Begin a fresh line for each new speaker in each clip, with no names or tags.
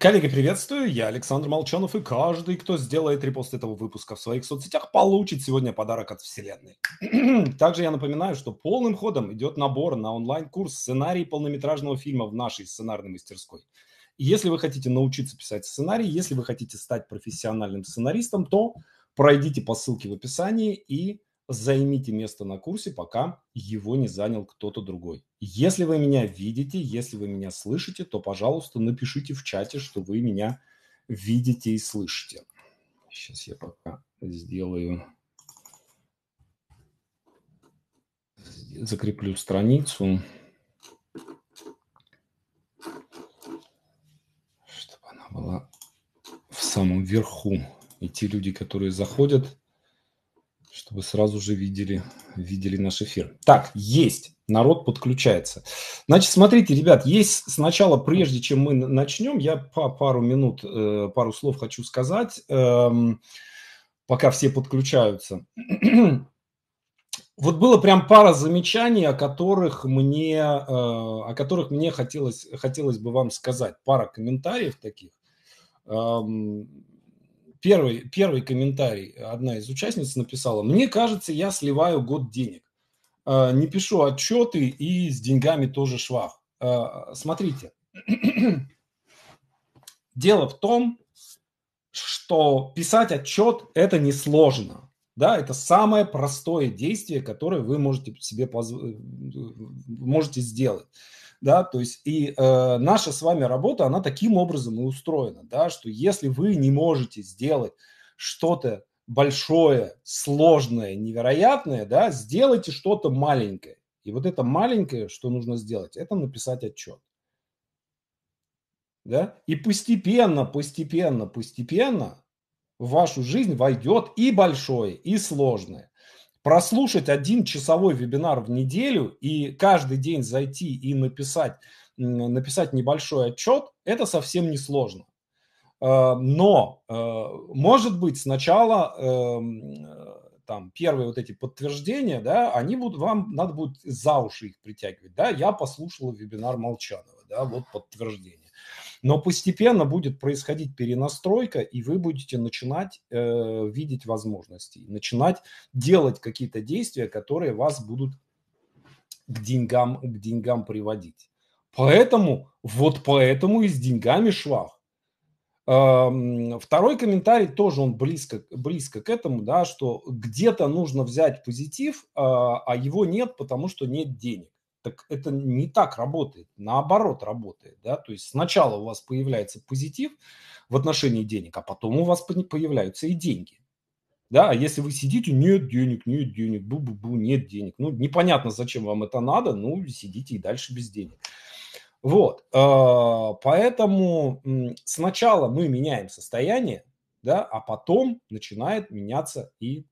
Коллеги, приветствую, я Александр Молчанов, и каждый, кто сделает репост этого выпуска в своих соцсетях, получит сегодня подарок от Вселенной. Также я напоминаю, что полным ходом идет набор на онлайн-курс «Сценарий полнометражного фильма» в нашей сценарной мастерской. если вы хотите научиться писать сценарий, если вы хотите стать профессиональным сценаристом, то пройдите по ссылке в описании и займите место на курсе, пока его не занял кто-то другой. Если вы меня видите, если вы меня слышите, то, пожалуйста, напишите в чате, что вы меня видите и слышите. Сейчас я пока сделаю... Закреплю страницу. Чтобы она была в самом верху. И те люди, которые заходят, чтобы сразу же видели, видели наш эфир. Так, есть. Народ подключается. Значит, смотрите, ребят, есть сначала, прежде чем мы начнем, я по пару минут, э, пару слов хочу сказать, эм, пока все подключаются. Вот было прям пара замечаний, о которых мне, э, о которых мне хотелось, хотелось бы вам сказать. Пара комментариев таких. Эм, первый, первый комментарий одна из участниц написала. Мне кажется, я сливаю год денег. Э, не пишу отчеты и с деньгами тоже швах. Э, смотрите. Дело в том, что писать отчет – это несложно. Да, это самое простое действие, которое вы можете себе позв... Э, можете сделать да, то есть и э, наша с вами работа, она таким образом и устроена, да, что если вы не можете сделать что-то большое, сложное, невероятное, да, сделайте что-то маленькое. И вот это маленькое, что нужно сделать, это написать отчет. Да? И постепенно, постепенно, постепенно в вашу жизнь войдет и большое, и сложное прослушать один часовой вебинар в неделю и каждый день зайти и написать, написать небольшой отчет, это совсем не сложно. Э, но, э, может быть, сначала э, там первые вот эти подтверждения, да, они будут, вам надо будет за уши их притягивать, да, я послушал вебинар Молчанова, да, вот подтверждение. Но постепенно будет происходить перенастройка, и вы будете начинать э, видеть возможности, начинать делать какие-то действия, которые вас будут к деньгам, к деньгам приводить. Поэтому, вот поэтому и с деньгами швах. Эм, второй комментарий тоже он близко, близко к этому, да, что где-то нужно взять позитив, э, а его нет, потому что нет денег. Так это не так работает, наоборот работает, да, то есть сначала у вас появляется позитив в отношении денег, а потом у вас появляются и деньги. Да, а если вы сидите, нет денег, нет денег, бу-бу-бу, нет денег. Ну, непонятно, зачем вам это надо, ну, сидите и дальше без денег. Вот, э, поэтому сначала мы меняем состояние, да, а потом начинает меняться и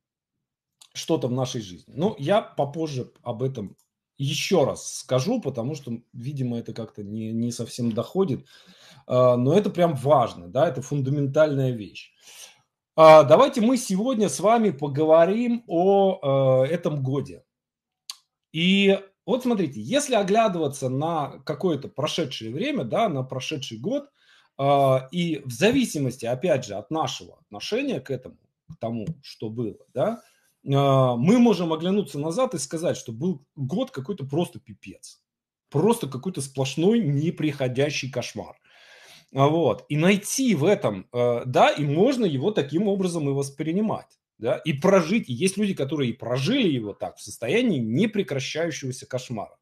что-то в нашей жизни. Ну, я попозже об этом еще раз скажу, потому что, видимо, это как-то не, не совсем доходит, а, но это прям важно, да, это фундаментальная вещь. А, давайте мы сегодня с вами поговорим о а, этом годе. И вот смотрите, если оглядываться на какое-то прошедшее время, да, на прошедший год, и в зависимости, опять же, от нашего отношения к этому, к тому, что было, да, а, мы можем оглянуться назад и сказать, что был год какой-то просто пипец. Просто какой-то сплошной неприходящий кошмар. А вот. И найти в этом, э, да, и можно его таким образом и воспринимать. Да, и прожить. И есть люди, которые и прожили его так в состоянии непрекращающегося кошмара.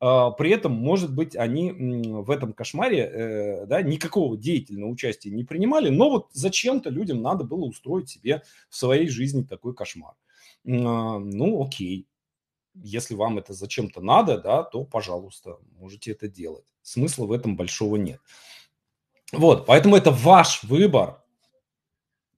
А, при этом, может быть, они в этом кошмаре э, да, никакого деятельного участия не принимали, но вот зачем-то людям надо было устроить себе в своей жизни такой кошмар. А, ну, окей, если вам это зачем-то надо, да, то, пожалуйста, можете это делать. Смысла в этом большого нет. Вот, поэтому это ваш выбор,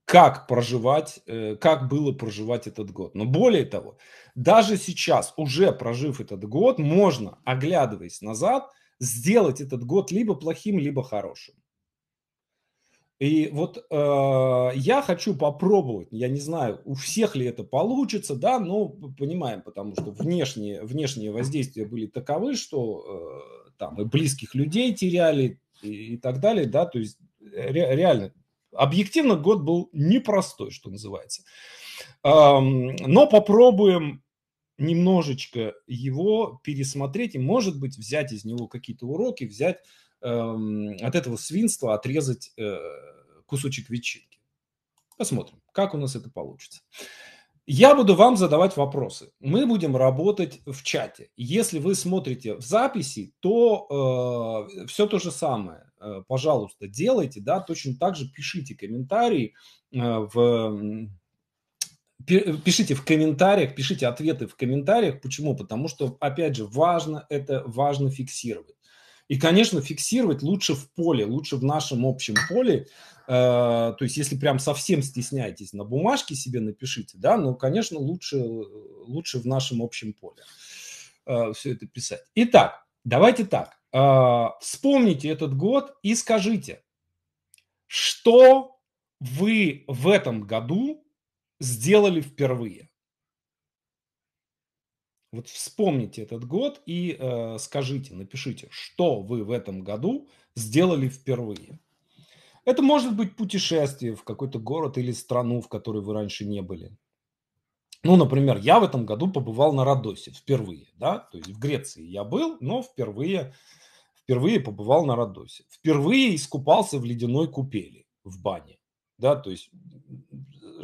как проживать, э, как было проживать этот год. Но более того, даже сейчас, уже прожив этот год, можно, оглядываясь назад, сделать этот год либо плохим, либо хорошим. И вот э, я хочу попробовать, я не знаю, у всех ли это получится, да, но понимаем, потому что внешние, внешние воздействия были таковы, что э, там и близких людей теряли и, и так далее, да, то есть э, ре, реально, объективно год был непростой, что называется. Э, но попробуем немножечко его пересмотреть и, может быть, взять из него какие-то уроки, взять Эм, от этого свинства отрезать э, кусочек ветчинки. Посмотрим, как у нас это получится. Я буду вам задавать вопросы. Мы будем работать в чате. Если вы смотрите в записи, то э, все то же самое. Э, пожалуйста, делайте, да, точно так же пишите комментарии э, в пишите в комментариях, пишите ответы в комментариях. Почему? Потому что, опять же, важно это важно фиксировать. И, конечно, фиксировать лучше в поле, лучше в нашем общем поле. Э, то есть, если прям совсем стесняетесь, на бумажке себе напишите, да, но, конечно, лучше, лучше в нашем общем поле э, все это писать. Итак, давайте так. Э, вспомните этот год и скажите, что вы в этом году сделали впервые. Вот вспомните этот год и э, скажите, напишите, что вы в этом году сделали впервые. Это может быть путешествие в какой-то город или страну, в которой вы раньше не были. Ну, например, я в этом году побывал на Родосе впервые, да, то есть в Греции я был, но впервые, впервые побывал на Родосе. Впервые искупался в ледяной купели в бане, да, то есть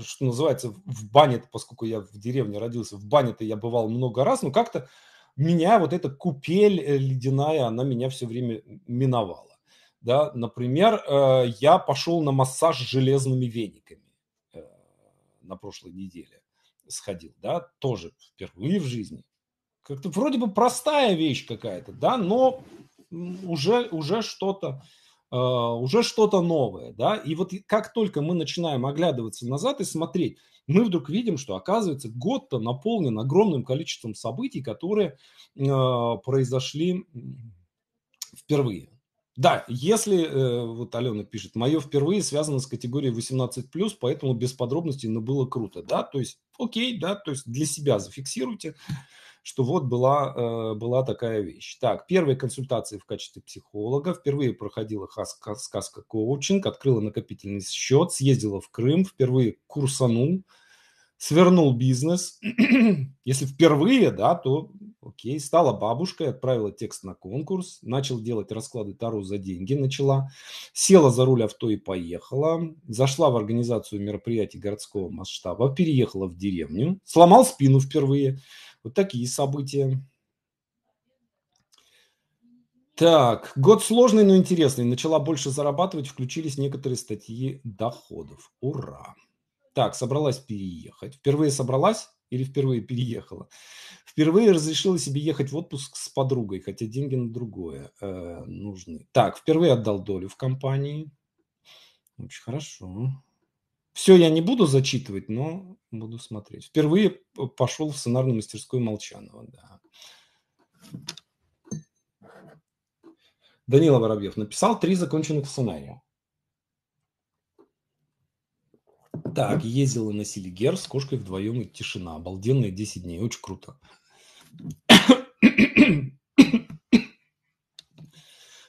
что называется, в бане, поскольку я в деревне родился, в бане-то я бывал много раз, но как-то меня вот эта купель э, ледяная, она меня все время миновала. Да, например, э, я пошел на массаж железными вениками э, на прошлой неделе сходил, да, тоже впервые в жизни. Как-то вроде бы простая вещь какая-то, да, но уже, уже что-то а, уже что-то новое, да, и вот как только мы начинаем оглядываться назад и смотреть, мы вдруг видим, что, оказывается, год-то наполнен огромным количеством событий, которые э, произошли впервые. Да, если, э, вот Алена пишет, мое впервые связано с категорией 18+, поэтому без подробностей, но было круто, да, то есть, окей, да, то есть для себя зафиксируйте, что вот была, э, была такая вещь. Так, первые консультации в качестве психолога. Впервые проходила сказка коучинг, открыла накопительный счет, съездила в Крым, впервые курсанул, свернул бизнес. Если впервые, да, то окей. Стала бабушкой, отправила текст на конкурс, начал делать расклады Таро за деньги, начала. Села за руль авто и поехала. Зашла в организацию мероприятий городского масштаба, переехала в деревню. Сломал спину впервые. Вот такие события. Так, год сложный, но интересный. Начала больше зарабатывать, включились некоторые статьи доходов. Ура! Так, собралась переехать. Впервые собралась или впервые переехала? Впервые разрешила себе ехать в отпуск с подругой, хотя деньги на другое э, нужны. Так, впервые отдал долю в компании. Очень хорошо. Все я не буду зачитывать, но буду смотреть. Впервые пошел в сценарную мастерскую Молчанова, да. Данила Воробьев написал три законченных сценария. Так, ездила на Селигер с кошкой вдвоем и тишина. Обалденные 10 дней, очень круто.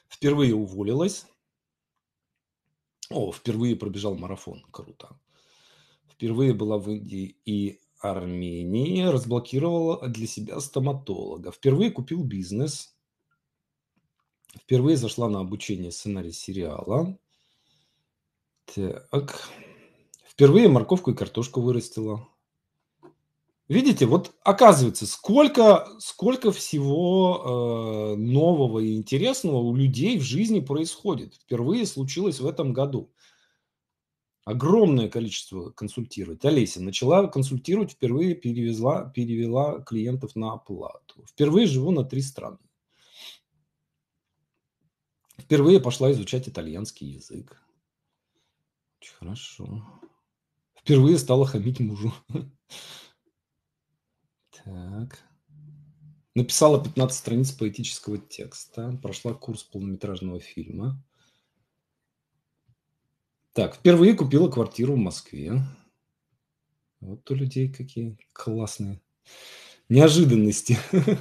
Впервые уволилась. О, впервые пробежал марафон. Круто. Впервые была в Индии и Армении. Разблокировала для себя стоматолога. Впервые купил бизнес. Впервые зашла на обучение сценарий сериала. Так. Впервые морковку и картошку вырастила. Видите, вот оказывается, сколько, сколько всего э, нового и интересного у людей в жизни происходит. Впервые случилось в этом году. Огромное количество консультирует. Олеся начала консультировать, впервые перевезла, перевела клиентов на оплату. Впервые живу на три страны. Впервые пошла изучать итальянский язык. Очень хорошо. Впервые стала хамить мужу. Так. Написала 15 страниц поэтического текста, прошла курс полнометражного фильма. Так, впервые купила квартиру в Москве. Вот у людей какие классные неожиданности.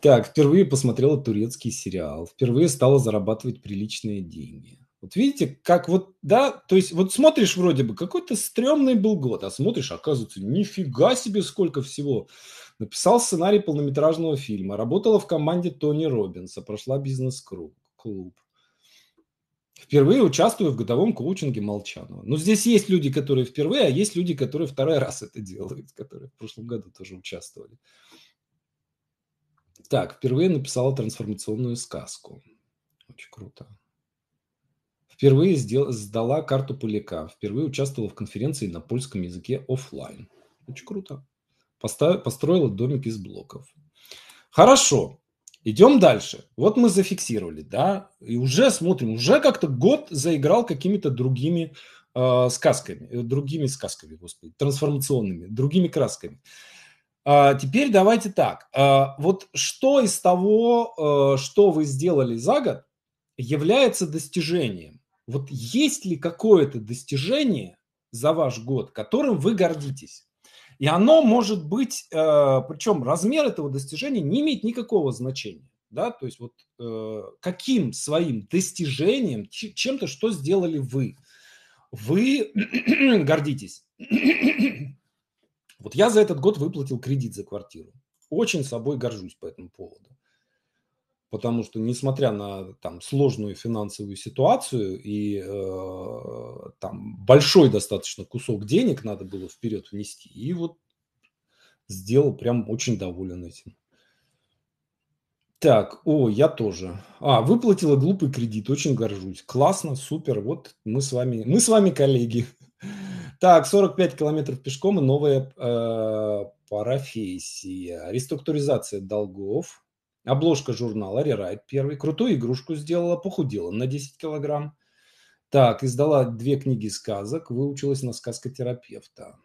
Так, впервые посмотрела турецкий сериал, впервые стала зарабатывать приличные деньги. Вот видите, как вот, да, то есть вот смотришь вроде бы, какой-то стрёмный был год, а смотришь, оказывается, нифига себе сколько всего. Написал сценарий полнометражного фильма, работала в команде Тони Робинса, прошла бизнес-клуб. Впервые участвую в годовом коучинге Молчанова. Но ну, здесь есть люди, которые впервые, а есть люди, которые второй раз это делают, которые в прошлом году тоже участвовали. Так, впервые написала трансформационную сказку. Очень круто. Впервые сдала карту Поляка. Впервые участвовала в конференции на польском языке офлайн. Очень круто. Постав- построила домик из блоков. Хорошо. Идем дальше. Вот мы зафиксировали, да, и уже смотрим, уже как-то год заиграл какими-то другими э, сказками, э, другими сказками, господи, трансформационными, другими красками. А теперь давайте так. А, вот что из того, э, что вы сделали за год, является достижением? Вот есть ли какое-то достижение за ваш год, которым вы гордитесь? И оно может быть, э, причем размер этого достижения не имеет никакого значения. Да? То есть вот э, каким своим достижением, чем-то, что сделали вы, вы гордитесь. Вот я за этот год выплатил кредит за квартиру. Очень собой горжусь по этому поводу потому что несмотря на там сложную финансовую ситуацию и э, там большой достаточно кусок денег надо было вперед внести, и вот сделал прям очень доволен этим. Так, о, я тоже. А, выплатила глупый кредит, очень горжусь. Классно, супер, вот мы с вами, мы с вами коллеги. Так, 45 километров пешком и новая э, парафессия. Реструктуризация долгов. Обложка журнала «Рерайт» первый. Крутую игрушку сделала, похудела на 10 килограмм. Так, издала две книги сказок, выучилась на сказкотерапевта.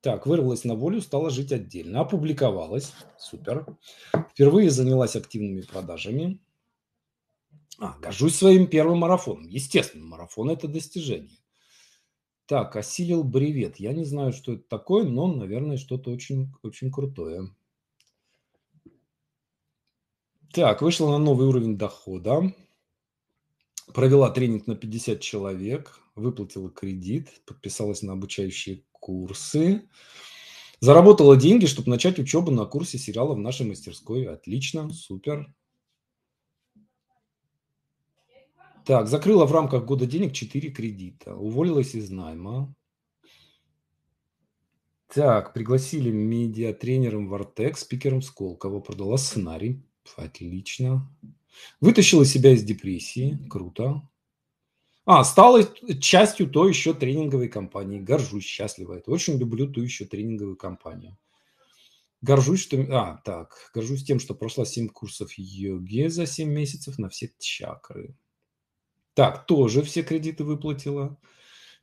Так, вырвалась на волю, стала жить отдельно. Опубликовалась. Супер. Впервые занялась активными продажами. А, горжусь своим первым марафоном. Естественно, марафон – это достижение. Так, осилил бревет. Я не знаю, что это такое, но, наверное, что-то очень, очень крутое. Так, вышла на новый уровень дохода, провела тренинг на 50 человек, выплатила кредит, подписалась на обучающие курсы, заработала деньги, чтобы начать учебу на курсе сериала в нашей мастерской. Отлично, супер. Так, закрыла в рамках года денег 4 кредита, уволилась из найма. Так, пригласили медиатренером в Артек, спикером Сколково, продала сценарий. Отлично. Вытащила себя из депрессии. Круто. А, стала частью той еще тренинговой компании. Горжусь, счастлива это. Очень люблю ту еще тренинговую компанию. Горжусь, что... А, так. Горжусь тем, что прошла 7 курсов йоги за 7 месяцев на все чакры. Так, тоже все кредиты выплатила.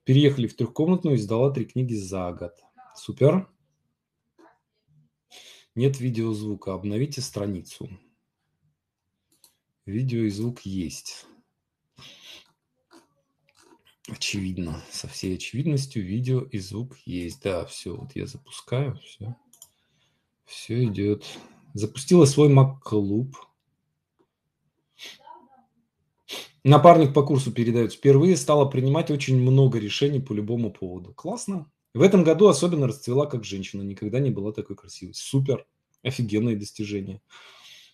Переехали в трехкомнатную и сдала три книги за год. Супер. Нет видеозвука. Обновите страницу. Видео и звук есть. Очевидно, со всей очевидностью видео и звук есть. Да, все, вот я запускаю, все. Все идет. Запустила свой Mac-клуб. Напарник по курсу передает. Впервые стала принимать очень много решений по любому поводу. Классно. В этом году особенно расцвела как женщина. Никогда не была такой красивой. Супер. Офигенные достижения.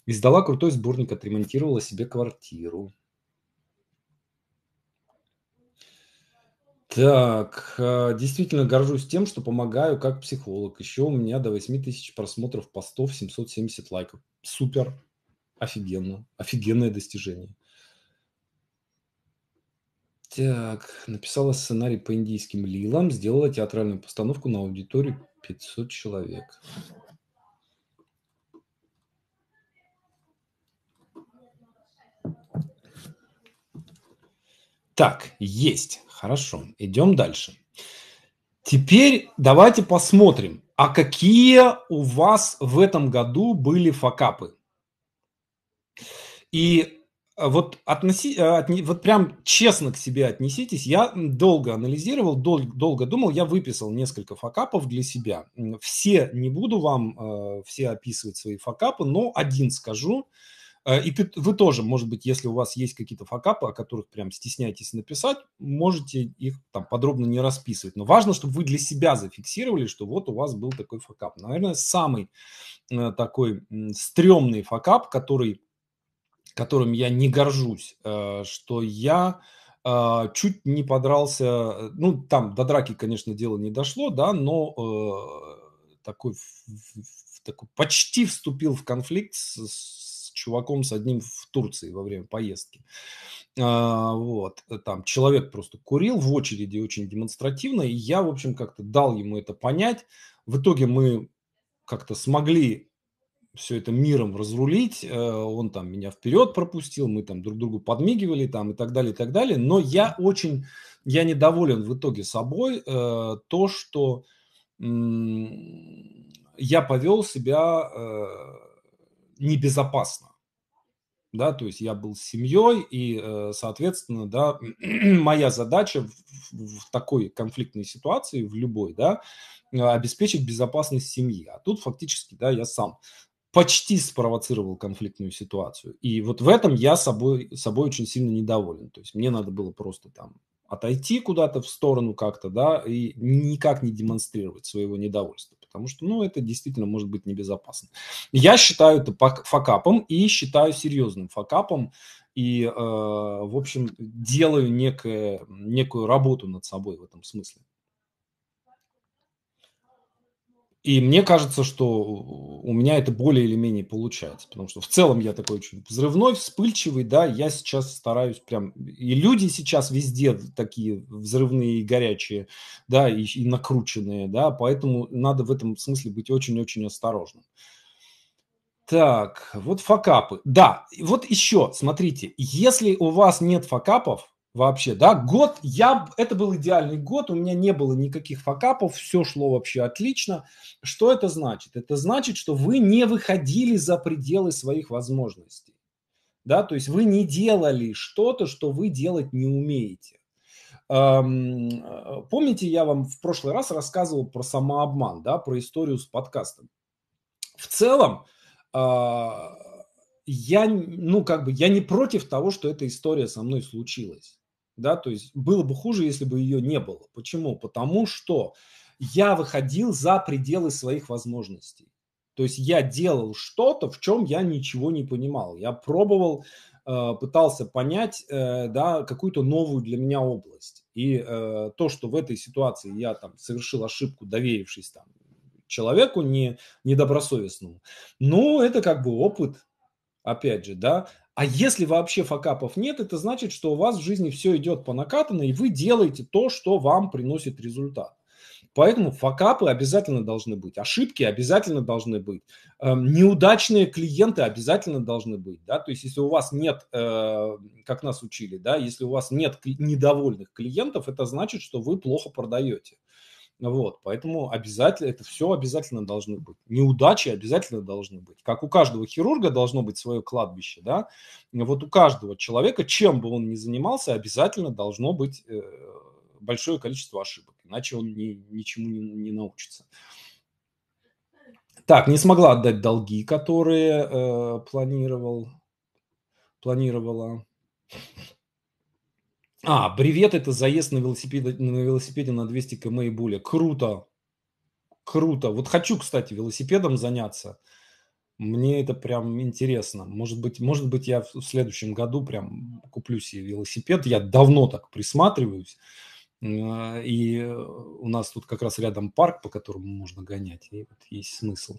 Издала крутой сборник, отремонтировала себе квартиру. Так, э, действительно горжусь тем, что помогаю как психолог. Еще у меня до 8 тысяч просмотров постов, 770 лайков. Супер, офигенно, офигенное достижение. Так, написала сценарий по индийским лилам, сделала театральную постановку на аудиторию 500 человек. Так, есть. Хорошо. Идем дальше. Теперь давайте посмотрим, а какие у вас в этом году были факапы? И э, вот, относи, э, отне, вот прям честно к себе отнеситесь. Я долго анализировал, дол, долго думал, я выписал несколько факапов для себя. Все не буду вам э, все описывать свои факапы, но один скажу. Э, Э, и ты, вы тоже, может быть, если у вас есть какие-то факапы, о которых прям стесняетесь написать, можете их там подробно не расписывать. Но важно, чтобы вы для себя зафиксировали, что вот у вас был такой факап. Наверное, самый э, такой стрёмный факап, который, которым я не горжусь, э, что я чуть не подрался, ну, там до драки, конечно, дело не дошло, да, но такой, такой почти вступил в конфликт с чуваком с одним в Турции во время поездки. А, вот, э, там человек просто курил в очереди очень демонстративно, и я, в общем, как-то дал ему это понять. В итоге мы как-то смогли все это миром разрулить, э, он там меня вперед пропустил, мы там друг другу подмигивали там и так далее, и так далее, но я очень, я недоволен в итоге собой э, то, что я повел себя небезопасно да, то есть я был с семьей, и, э, соответственно, да, моя задача в, в такой конфликтной ситуации, в любой, да, обеспечить безопасность семьи. А тут фактически, да, я сам почти спровоцировал конфликтную ситуацию. И вот в этом я собой, собой очень сильно недоволен. То есть мне надо было просто там отойти куда-то в сторону как-то, да, и никак не демонстрировать своего недовольства потому что, ну, это действительно может быть небезопасно. Я считаю это факапом и считаю серьезным факапом, и, э, в общем, делаю некое, некую работу над собой в этом смысле. И мне кажется, что у меня это более или менее получается, потому что в целом я такой очень взрывной, вспыльчивый, да, я сейчас стараюсь прям, и люди сейчас везде такие взрывные и горячие, да, и, и накрученные, да, поэтому надо в этом смысле быть очень-очень осторожным. Так, вот факапы. Да, вот еще, смотрите, если у вас нет факапов, вообще, да, год, я, это был идеальный год, у меня не было никаких факапов, все шло вообще отлично. Что это значит? Это значит, что вы не выходили за пределы своих возможностей, да, то есть вы не делали что-то, что вы делать не умеете. Эм, э, помните, я вам в прошлый раз рассказывал про самообман, да, про историю с подкастом. В целом, э, я, ну, как бы, я не против того, что эта история со мной случилась да, то есть было бы хуже, если бы ее не было. Почему? Потому что я выходил за пределы своих возможностей. То есть я делал что-то, в чем я ничего не понимал. Я пробовал, э, пытался понять, э, да, какую-то новую для меня область. И э, то, что в этой ситуации я там совершил ошибку, доверившись там человеку не недобросовестному, ну это как бы опыт, опять же, да, а если вообще факапов нет, это значит, что у вас в жизни все идет по накатанной, и вы делаете то, что вам приносит результат. Поэтому факапы обязательно должны быть, ошибки обязательно должны быть, эм, неудачные клиенты обязательно должны быть. Да? То есть если у вас нет, э, как нас учили, да, если у вас нет недовольных клиентов, это значит, что вы плохо продаете. Вот, поэтому обязательно, это все обязательно должны быть. Неудачи обязательно должны быть. Как у каждого хирурга должно быть свое кладбище, да, вот у каждого человека, чем бы он ни занимался, обязательно должно быть э, большое количество ошибок, иначе он ни, ничему не, не научится. Так, не смогла отдать долги, которые э, планировал, планировала. А, привет, это заезд на велосипеде, на велосипеде на 200 км и более. Круто. Круто. Вот хочу, кстати, велосипедом заняться. Мне это прям интересно. Может быть, может быть, я в следующем году прям куплю себе велосипед. Я давно так присматриваюсь. Э, и у нас тут как раз рядом парк, по которому можно гонять. И вот есть смысл.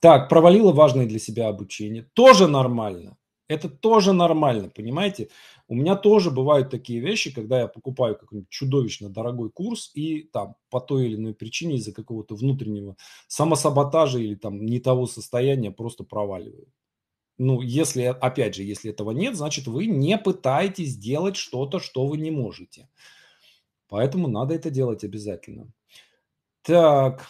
Так, провалило важное для себя обучение. Тоже нормально. Это тоже нормально, понимаете? У меня тоже бывают такие вещи, когда я покупаю какой-нибудь чудовищно дорогой курс и там по той или иной причине из-за какого-то внутреннего самосаботажа или там не того состояния просто проваливаю. Ну, если, опять же, если этого нет, значит, вы не пытаетесь сделать что-то, что вы не можете. Поэтому надо это делать обязательно. Так,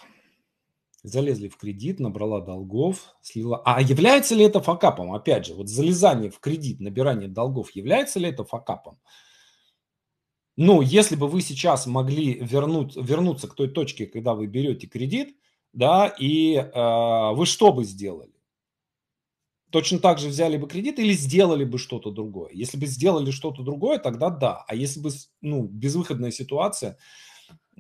залезли в кредит, набрала долгов, слила. А является ли это факапом? Опять же, вот залезание в кредит, набирание долгов, является ли это факапом? Ну, если бы вы сейчас могли вернуть, вернуться к той точке, когда вы берете кредит, да, и э, вы что бы сделали? Точно так же взяли бы кредит или сделали бы что-то другое? Если бы сделали что-то другое, тогда да. А если бы ну, безвыходная ситуация,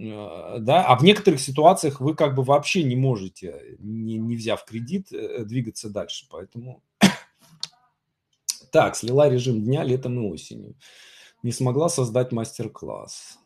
Э, да, а в некоторых ситуациях вы как бы вообще не можете, не, не взяв кредит, э, э, двигаться дальше, поэтому... Так, слила режим дня летом и осенью. Не смогла создать мастер-класс.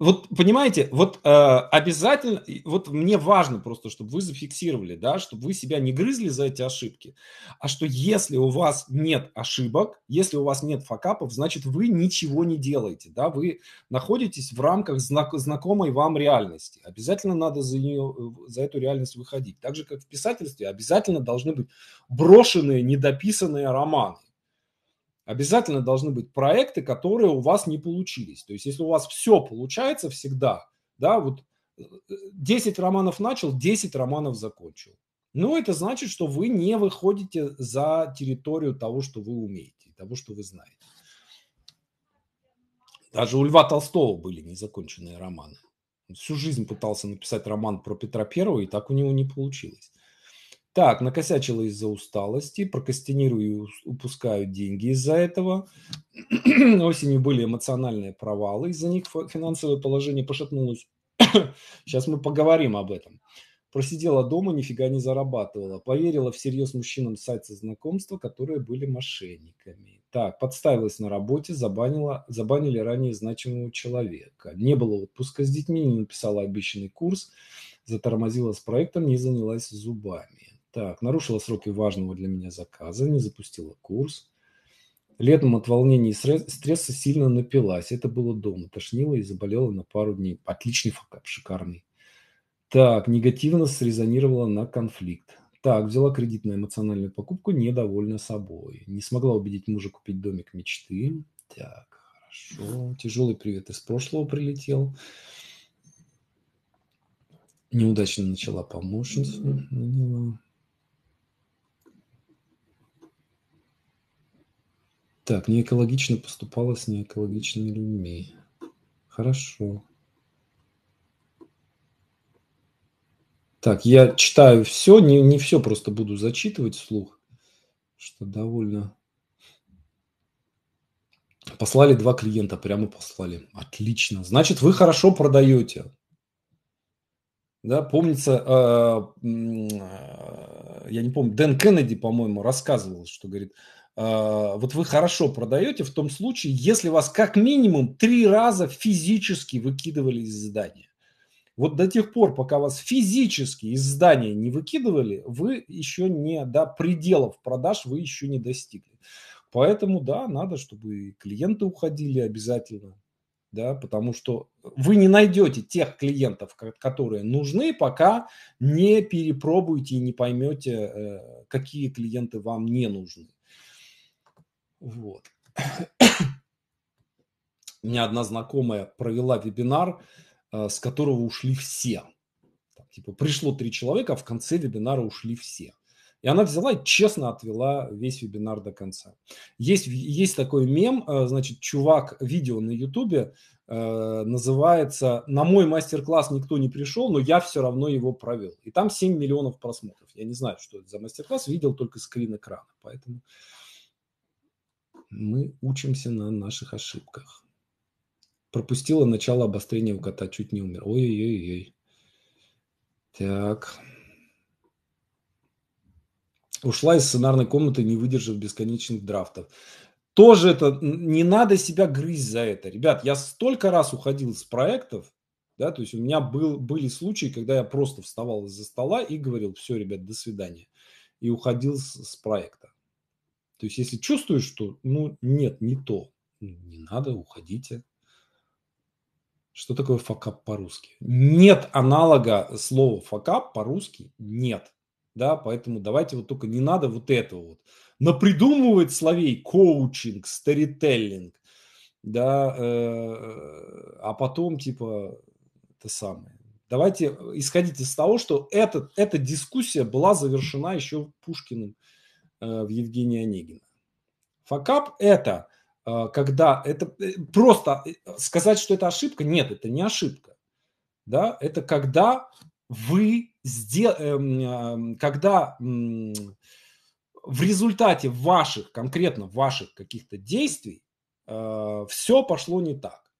Вот понимаете, вот э, обязательно, вот мне важно просто, чтобы вы зафиксировали, да, чтобы вы себя не грызли за эти ошибки, а что если у вас нет ошибок, если у вас нет факапов, значит вы ничего не делаете, да, вы находитесь в рамках знак, знакомой вам реальности. Обязательно надо за нее, за эту реальность выходить. Так же как в писательстве обязательно должны быть брошенные, недописанные романы обязательно должны быть проекты, которые у вас не получились. То есть если у вас все получается всегда, да, вот 10 э, э, романов начал, 10 романов закончил. Ну, это значит, что вы не выходите за территорию того, что вы умеете, того, что вы знаете. Даже у Льва Толстого были незаконченные романы. Он всю жизнь пытался написать роман про Петра Первого, и так у него не получилось. Так, накосячила из-за усталости, прокастинирую и упускаю деньги из-за этого. Осенью были эмоциональные провалы, из-за них финансовое положение пошатнулось. Сейчас мы поговорим об этом. Просидела дома, нифига не зарабатывала. Поверила всерьез мужчинам сайта знакомства, которые были мошенниками. Так, подставилась на работе, забанила, забанили ранее значимого человека. Не было отпуска с детьми, не написала обещанный курс, затормозила с проектом, не занялась зубами. Так, нарушила сроки важного для меня заказа, не запустила курс. Летом от волнения и стресса сильно напилась. Это было дома. Тошнила и заболела на пару дней. Отличный факап, шикарный. Так, негативно срезонировала на конфликт. Так, взяла кредит на эмоциональную покупку, недовольна собой. Не смогла убедить мужа купить домик мечты. Так, хорошо. Тяжелый привет из прошлого прилетел. Неудачно начала помощницу. Наняла. Так, неэкологично поступала с неэкологичными людьми. Хорошо. Так, я читаю все, не, не все просто буду зачитывать вслух, что довольно... Послали два клиента, прямо послали. Отлично. Значит, вы хорошо продаете. Да, помнится, э, э, я не помню, Дэн Кеннеди, по-моему, рассказывал, что, говорит, а, вот вы хорошо продаете в том случае, если вас как минимум три раза физически выкидывали из здания. Вот до тех пор, пока вас физически из здания не выкидывали, вы еще не до пределов продаж вы еще не достигли. Поэтому, да, надо, чтобы и клиенты уходили обязательно, да, потому что вы не найдете тех клиентов, которые нужны, пока не перепробуете и не поймете, э, какие клиенты вам не нужны. Вот. У меня одна знакомая провела вебинар, э, с которого ушли все. Там, типа пришло три человека, а в конце вебинара ушли все. И она взяла и честно отвела весь вебинар до конца. Есть, есть такой мем, э, значит, чувак, видео на ютубе, э, называется «На мой мастер-класс никто не пришел, но я все равно его провел». И там 7 миллионов просмотров. Я не знаю, что это за мастер-класс, видел только скрин экрана, поэтому... Мы учимся на наших ошибках. Пропустила начало обострения у кота, чуть не умер. Ой-ой-ой. Так. Ушла из сценарной комнаты, не выдержав бесконечных драфтов. Тоже это, не надо себя грызть за это. Ребят, я столько раз уходил с проектов, да, то есть у меня был, были случаи, когда я просто вставал из-за стола и говорил, все, ребят, до свидания. И уходил с, с проекта. То есть, если чувствуешь, что, ну, нет, не то, не надо, уходите. Что такое факап по-русски? Нет аналога слова факап по-русски, нет. Да, поэтому давайте вот только не надо вот этого вот. Напридумывать словей коучинг, старителлинг, да, э, а потом типа это самое. Давайте исходить из того, что этот, эта дискуссия была завершена еще Пушкиным Э, в Евгения Онегина. Факап – это э, когда это э, просто сказать, что это ошибка, нет, это не ошибка. Да? Это когда вы сдел эм, эм, когда в результате ваших, конкретно ваших каких-то действий все пошло не так.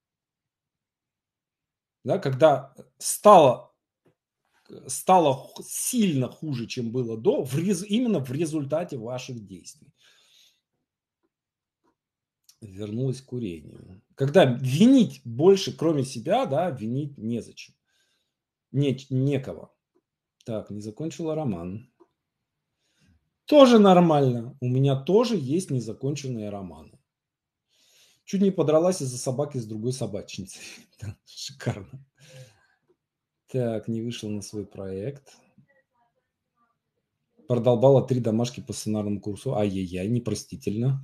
Да, когда стало стало сильно хуже, чем было до, в рез, именно в результате ваших действий. Вернулась к курению. Когда винить больше, кроме себя, да, винить незачем. Не, некого. Так, не закончила роман. Тоже нормально. У меня тоже есть незаконченные романы. Чуть не подралась из-за собаки с другой собачницей. Шикарно. Так, не вышел на свой проект. Продолбала три домашки по сценарному курсу. Ай-яй-яй, непростительно.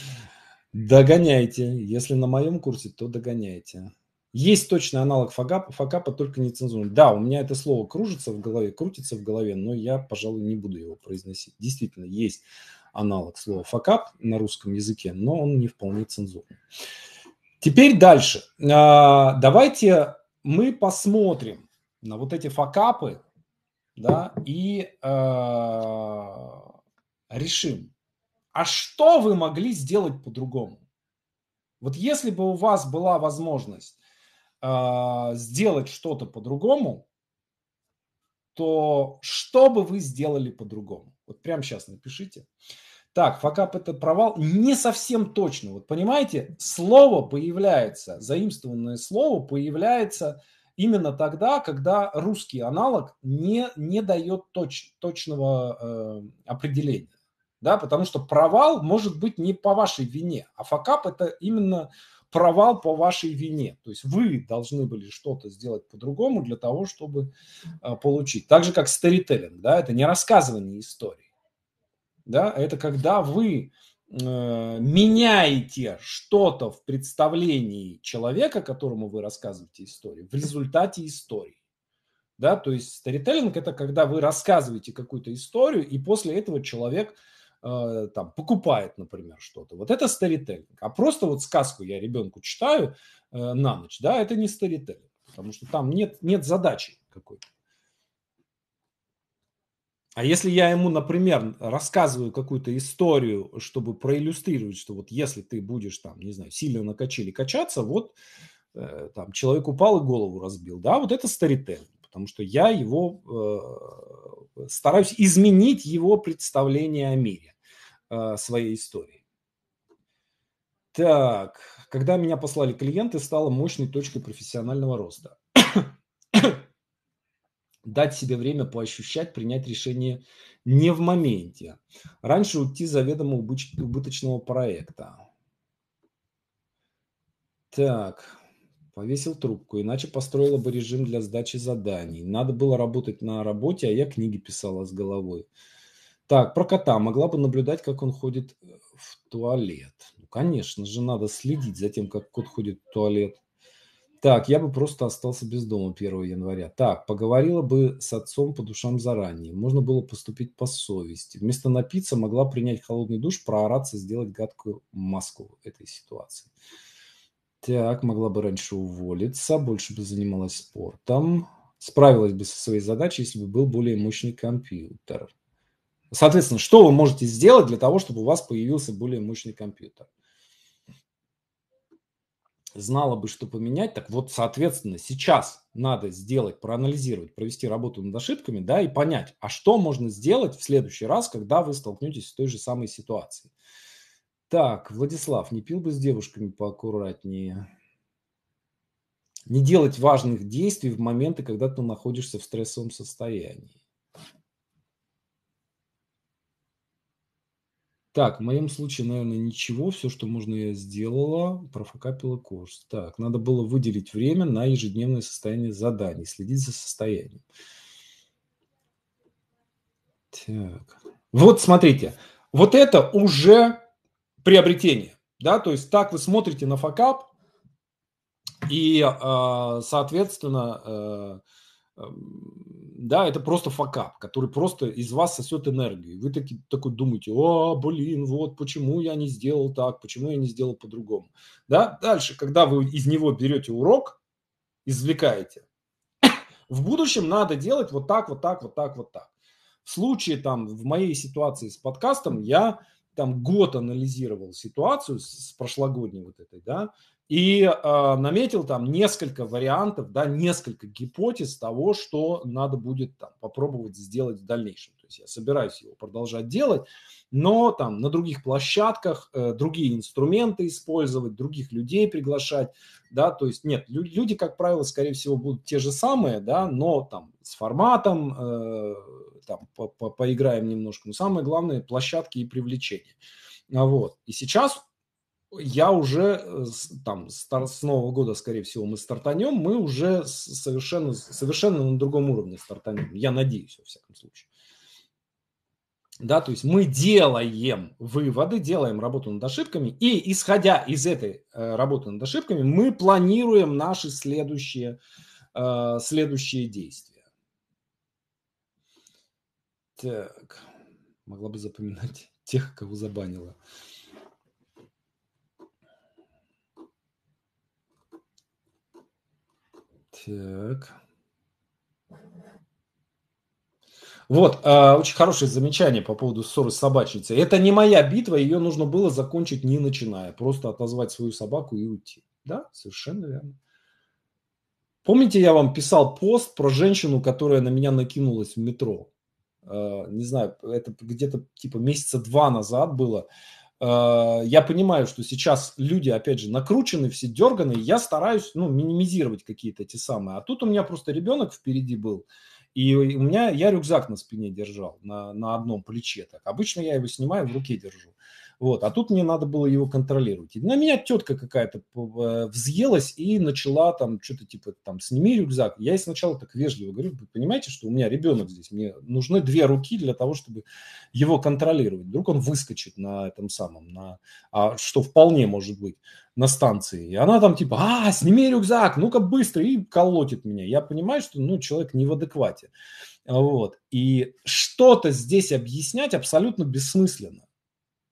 Догоняйте. Если на моем курсе, то догоняйте. Есть точный аналог факапа, факапа только не цензурный Да, у меня это слово кружится в голове, крутится в голове, но я, пожалуй, не буду его произносить. Действительно, есть аналог слова факап на русском языке, но он не вполне цензурный. Теперь дальше. А, давайте мы посмотрим на вот эти факапы, да, и э, решим, а что вы могли сделать по-другому? Вот если бы у вас была возможность э, сделать что-то по-другому, то что бы вы сделали по-другому? Вот прямо сейчас напишите. Так, факап это провал. Не совсем точно. Вот понимаете, слово появляется, заимствованное слово появляется именно тогда, когда русский аналог не, не дает точ, точного э, определения. Да, потому что провал может быть не по вашей вине, а факап это именно провал по вашей вине. То есть вы должны были что-то сделать по-другому для того, чтобы э, получить. Так же, как сторителлинг, да, это не рассказывание истории да, это когда вы э, меняете что-то в представлении человека, которому вы рассказываете историю, в результате истории. Да, то есть старителлинг – это когда вы рассказываете какую-то историю, и после этого человек э, там, покупает, например, что-то. Вот это старителлинг. А просто вот сказку я ребенку читаю э, на ночь, да, это не старителлинг, потому что там нет, нет задачи какой-то. А если я ему, например, рассказываю какую-то историю, чтобы проиллюстрировать, что вот если ты будешь там, не знаю, сильно на качаться, вот э, там человек упал и голову разбил, да, вот это старител, потому что я его э, стараюсь изменить его представление о мире, э, своей истории. Так, когда меня послали клиенты, стала мощной точкой профессионального роста дать себе время поощущать, принять решение не в моменте. Раньше уйти заведомо убыточного проекта. Так, повесил трубку, иначе построила бы режим для сдачи заданий. Надо было работать на работе, а я книги писала с головой. Так, про кота. Могла бы наблюдать, как он ходит э, в туалет. Ну, конечно же, надо следить за тем, как кот ходит в туалет. Так, я бы просто остался без дома 1 января. Так, поговорила бы с отцом по душам заранее. Можно было поступить по совести. Вместо напиться могла принять холодный душ, проораться, сделать гадкую маску этой ситуации. Так, могла бы раньше уволиться, больше бы занималась спортом. Справилась бы со своей задачей, если бы был более мощный компьютер. Соответственно, что вы можете сделать для того, чтобы у вас появился более мощный компьютер? знала бы, что поменять, так вот, соответственно, сейчас надо сделать, проанализировать, провести работу над ошибками, да, и понять, а что можно сделать в следующий раз, когда вы столкнетесь с той же самой ситуацией. Так, Владислав, не пил бы с девушками поаккуратнее. Не делать важных действий в моменты, когда ты находишься в стрессовом состоянии. Так, в моем случае, наверное, ничего. Все, что можно, я сделала, профокапила курс. Так, надо было выделить время на ежедневное состояние заданий, следить за состоянием. Так. Вот смотрите, вот это уже приобретение, да, то есть так вы смотрите на факап, и, а, соответственно, э, эм, да, это просто факап, который просто из вас сосет энергию. Вы таки, такой думаете, о, блин, вот почему я не сделал так, почему я не сделал по-другому. Да? Дальше, когда вы из него берете урок, извлекаете, в будущем надо делать вот так, вот так, вот так, вот так. В случае там, в моей ситуации с подкастом, я там год анализировал ситуацию с, с прошлогодней вот этой, да, и э, наметил там несколько вариантов, да, несколько гипотез того, что надо будет там, попробовать сделать в дальнейшем. То есть я собираюсь его продолжать делать, но там на других площадках э, другие инструменты использовать, других людей приглашать, да, то есть нет, лю- люди, как правило, скорее всего, будут те же самые, да, но там с форматом, э, там по поиграем немножко, но самое главное площадки и привлечение. Вот. И сейчас я уже э, там стар, с Нового года, скорее всего, мы стартанем, мы уже совершенно, совершенно на другом уровне стартанем. Я надеюсь, во всяком случае. Да, то есть мы делаем выводы, делаем работу над ошибками, и исходя из этой э, работы над ошибками, мы планируем наши следующие, э, следующие действия. Так, могла бы запоминать тех, кого забанила. Э, Так. Вот, э, очень хорошее замечание по поводу ссоры с собачницей. Это не моя битва, ее нужно было закончить не начиная, просто отозвать свою собаку и уйти. Да, совершенно верно. Помните, я вам писал пост про женщину, которая на меня накинулась в метро? Э, не знаю, это где-то типа месяца два назад было. Э, я понимаю, что сейчас люди, опять же, накручены, все дерганы, я стараюсь, ну, минимизировать какие-то эти самые. А тут у меня просто ребенок впереди был, и у меня, я рюкзак на спине держал, на, на одном плече так. Обычно я его снимаю, в руке держу. Вот. А тут мне надо было его контролировать. И на меня тетка какая-то э, взъелась и начала там что-то типа там сними рюкзак. Я ей сначала так вежливо говорю, вы понимаете, что у меня ребенок здесь, мне нужны две руки для того, чтобы его контролировать. Вдруг он выскочит на этом самом, на, а, что вполне может быть на станции. И она там типа, а, сними рюкзак, ну-ка быстро, и колотит меня. Я понимаю, что, ну, человек не в адеквате. Вот. И что-то здесь объяснять абсолютно бессмысленно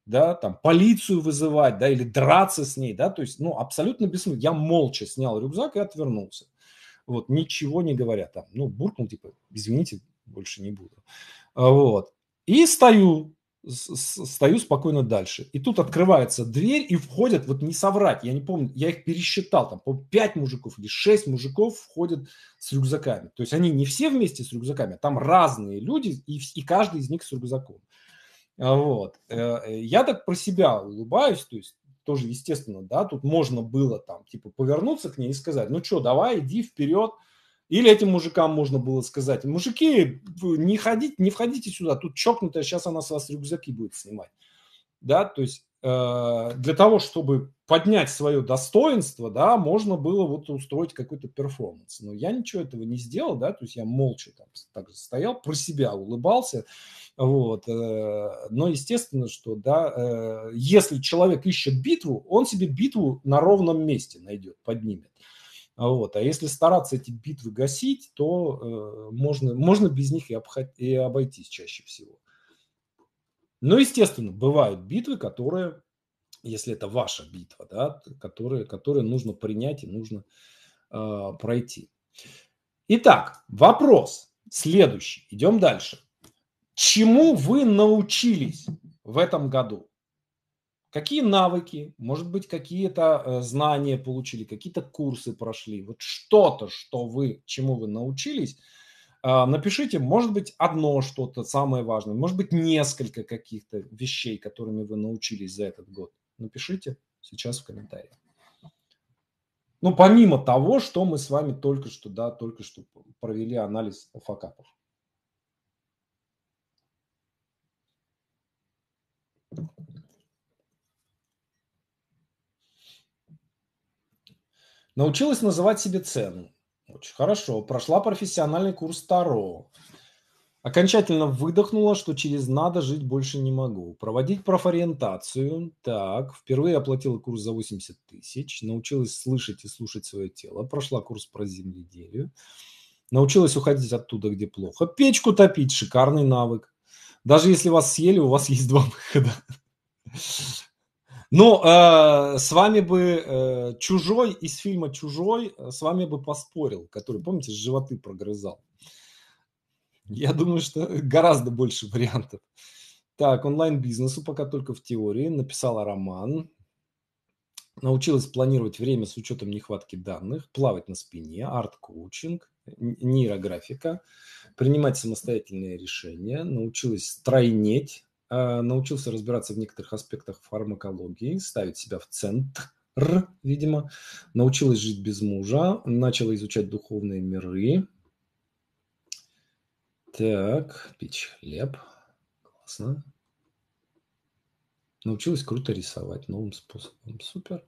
да, там, полицию вызывать, да, или драться с ней, да, то есть, ну, абсолютно бессмысленно. Я молча снял рюкзак и отвернулся. Вот, ничего не говоря там, ну, буркнул, типа, извините, больше не буду. А вот. И стою, стою спокойно дальше. И тут открывается дверь и входят, вот не соврать, я не помню, я их пересчитал, там, по 5 мужиков или 6 мужиков входят с рюкзаками. То есть они не все вместе с рюкзаками, а там разные люди, и, и каждый из них с рюкзаком. А, вот. Э, э, я так про себя улыбаюсь, то есть тоже естественно, да, тут можно было там типа повернуться к ней и сказать, ну что, давай, иди вперед. Или этим мужикам можно было сказать, мужики, не ходите, не входите сюда, тут чокнутая, сейчас она с вас рюкзаки будет снимать. Да, то есть э, для того, чтобы поднять свое достоинство, да, можно было вот устроить какой-то перформанс. Но я ничего этого не сделал, да, то есть я молча там так же стоял, про себя улыбался, вот. Э, но естественно, что, да, э, если человек ищет битву, он себе битву на ровном месте найдет, поднимет. Вот. А если стараться эти битвы гасить, то э, можно, можно без них и, обход... и обойтись чаще всего. Но, естественно, бывают битвы, которые если это ваша битва, да, которые, которые нужно принять и нужно э, пройти. Итак, вопрос следующий. Идем дальше. Чему вы научились в этом году? Какие навыки, может быть, какие-то э, знания получили, какие-то курсы прошли? Вот что-то, что вы, чему вы научились, а, напишите, может быть, одно что-то самое важное, может быть, несколько каких-то вещей, которыми вы научились за этот год. Напишите сейчас в комментариях. Ну, помимо того, что мы с вами только что, да, только что провели анализ факапов. Научилась называть себе цену. Очень хорошо. Прошла профессиональный курс Таро. Окончательно выдохнула, что через «надо» жить больше не могу. Проводить профориентацию. Так, впервые оплатила курс за 80 тысяч. Научилась слышать и слушать свое тело. Прошла курс про земледелие. Научилась уходить оттуда, где плохо. Печку топить – шикарный навык. Даже если вас съели, у вас есть два выхода. Ну, э, с вами бы э, чужой из фильма Чужой, э, с вами бы поспорил, который, помните, животы прогрызал. Я думаю, что гораздо больше вариантов. Так, онлайн-бизнесу пока только в теории. Написала роман. Научилась планировать время с учетом нехватки данных, плавать на спине, арт-коучинг, нейрографика, принимать самостоятельные решения, научилась тройнеть, а, научился разбираться в некоторых аспектах фармакологии, ставить себя в центр, видимо, научилась жить без мужа, начала изучать духовные миры, так, печь хлеб. Классно. Научилась круто рисовать новым способом. Супер.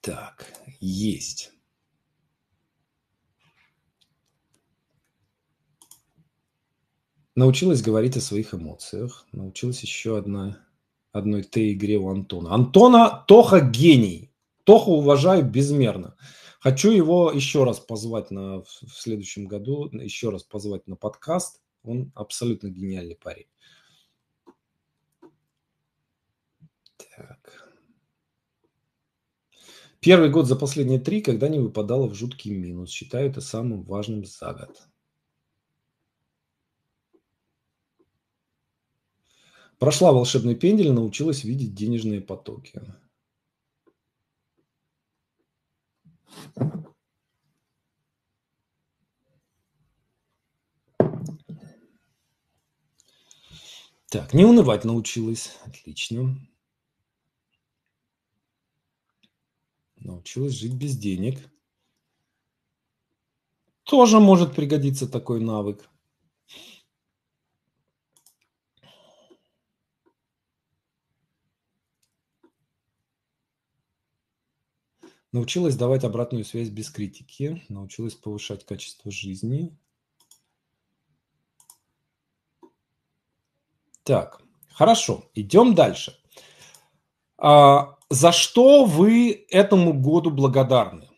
Так, есть. Научилась говорить о своих эмоциях. Научилась еще одна, одной Т-игре у Антона. Антона Тоха гений. Тоха уважаю безмерно. Хочу его еще раз позвать на, в следующем году, еще раз позвать на подкаст. Он абсолютно гениальный парень. Так. Первый год за последние три, когда не выпадало в жуткий минус. Считаю это самым важным за год. Прошла волшебный пендель, научилась видеть денежные потоки. Так, не унывать научилась. Отлично. Научилась жить без денег. Тоже может пригодиться такой навык. Научилась давать обратную связь без критики, научилась повышать качество жизни. Так, хорошо, идем дальше. А, за что вы этому году благодарны?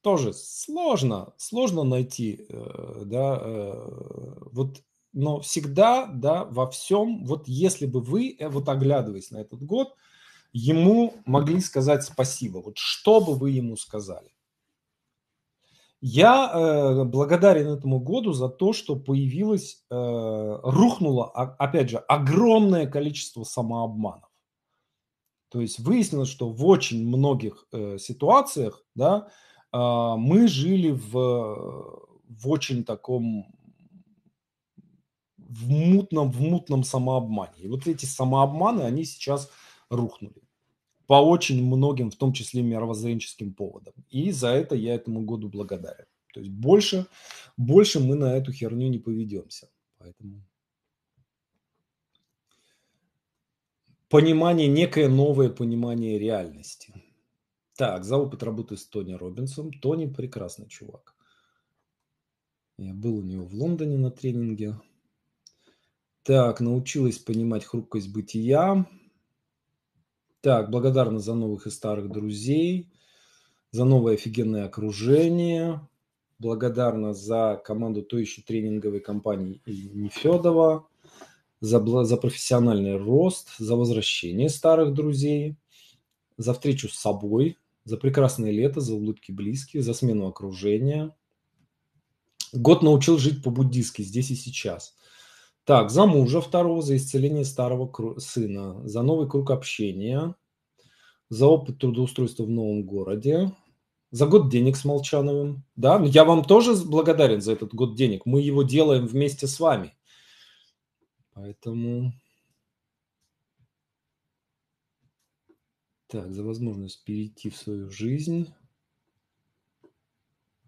Тоже сложно, сложно найти, э, да, э, вот, но всегда, да, во всем, вот если бы вы, э, вот оглядываясь на этот год, ему могли сказать спасибо? Вот что бы вы ему сказали? Я э, благодарен этому году за то, что появилось, э, рухнуло, а, опять же, огромное количество самообманов. То есть выяснилось, что в очень многих э, ситуациях да, э, мы жили в, в очень таком в мутном, в мутном самообмане. И вот эти самообманы, они сейчас рухнули по очень многим, в том числе мировоззренческим поводам. И за это я этому году благодарен. То есть больше, больше мы на эту херню не поведемся. Поэтому понимание, некое новое понимание реальности. Так, за опыт работы с Тони Робинсом. Тони прекрасный чувак. Я был у него в Лондоне на тренинге. Так, научилась понимать хрупкость бытия. Так, благодарна за новых и старых друзей, за новое офигенное окружение. Благодарна за команду той еще тренинговой компании Нефедова, за, за профессиональный рост, за возвращение старых друзей, за встречу с собой, за прекрасное лето, за улыбки близкие, за смену окружения. Год научил жить по-буддистски здесь и сейчас – так, за мужа второго, за исцеление старого сына, за новый круг общения, за опыт трудоустройства в новом городе, за год денег с Молчановым. Да, ну я вам тоже благодарен за этот год денег. Мы его делаем вместе с вами. Поэтому... Так, за возможность перейти в свою жизнь.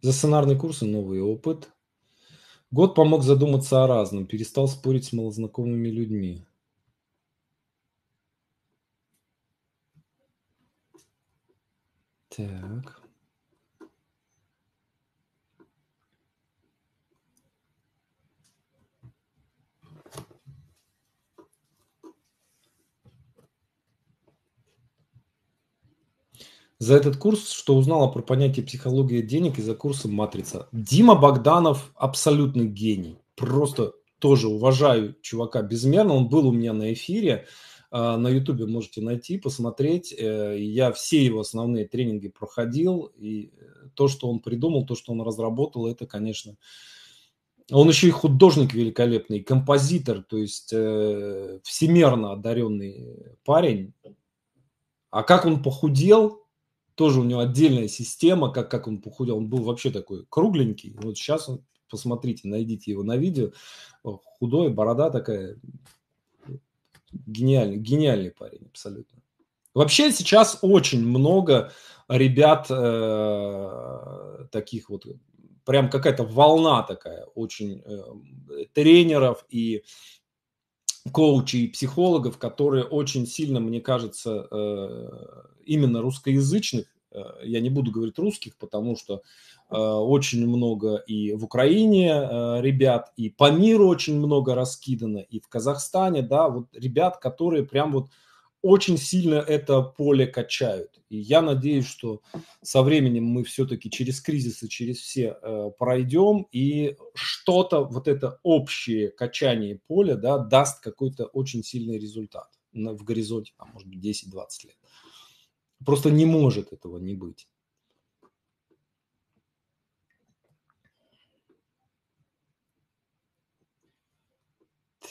За сценарный курс и новый опыт. Год помог задуматься о разном, перестал спорить с малознакомыми людьми. Так. за этот курс, что узнала про понятие психология денег и за курсом «Матрица». Дима Богданов – абсолютный гений. Просто тоже уважаю чувака безмерно. Он был у меня на эфире. А, на Ютубе можете найти, посмотреть. Э, я все его основные тренинги проходил. И э, то, что он придумал, то, что он разработал, это, конечно... Он еще и художник великолепный, композитор, то есть э, всемерно одаренный парень. А как он похудел, тоже у него отдельная система, как, как он похудел. Он был вообще такой кругленький. Вот сейчас он, посмотрите, найдите его на видео. Худой, борода такая. Гениальный, гениальный парень абсолютно. Вообще сейчас очень много ребят э, таких вот, прям какая-то волна такая, очень э, тренеров и коучей и психологов, которые очень сильно, мне кажется, э, именно русскоязычных, э, я не буду говорить русских, потому что э, очень много и в Украине ребят, и по миру очень много раскидано, и в Казахстане, да, вот ребят, которые прям вот очень сильно это поле качают. И я надеюсь, что со временем мы все-таки через кризисы, через все э, пройдем, и что-то, вот это общее качание поля, да, даст какой-то очень сильный результат на в горизонте, а может быть, 10-20 лет. Просто не может этого не быть.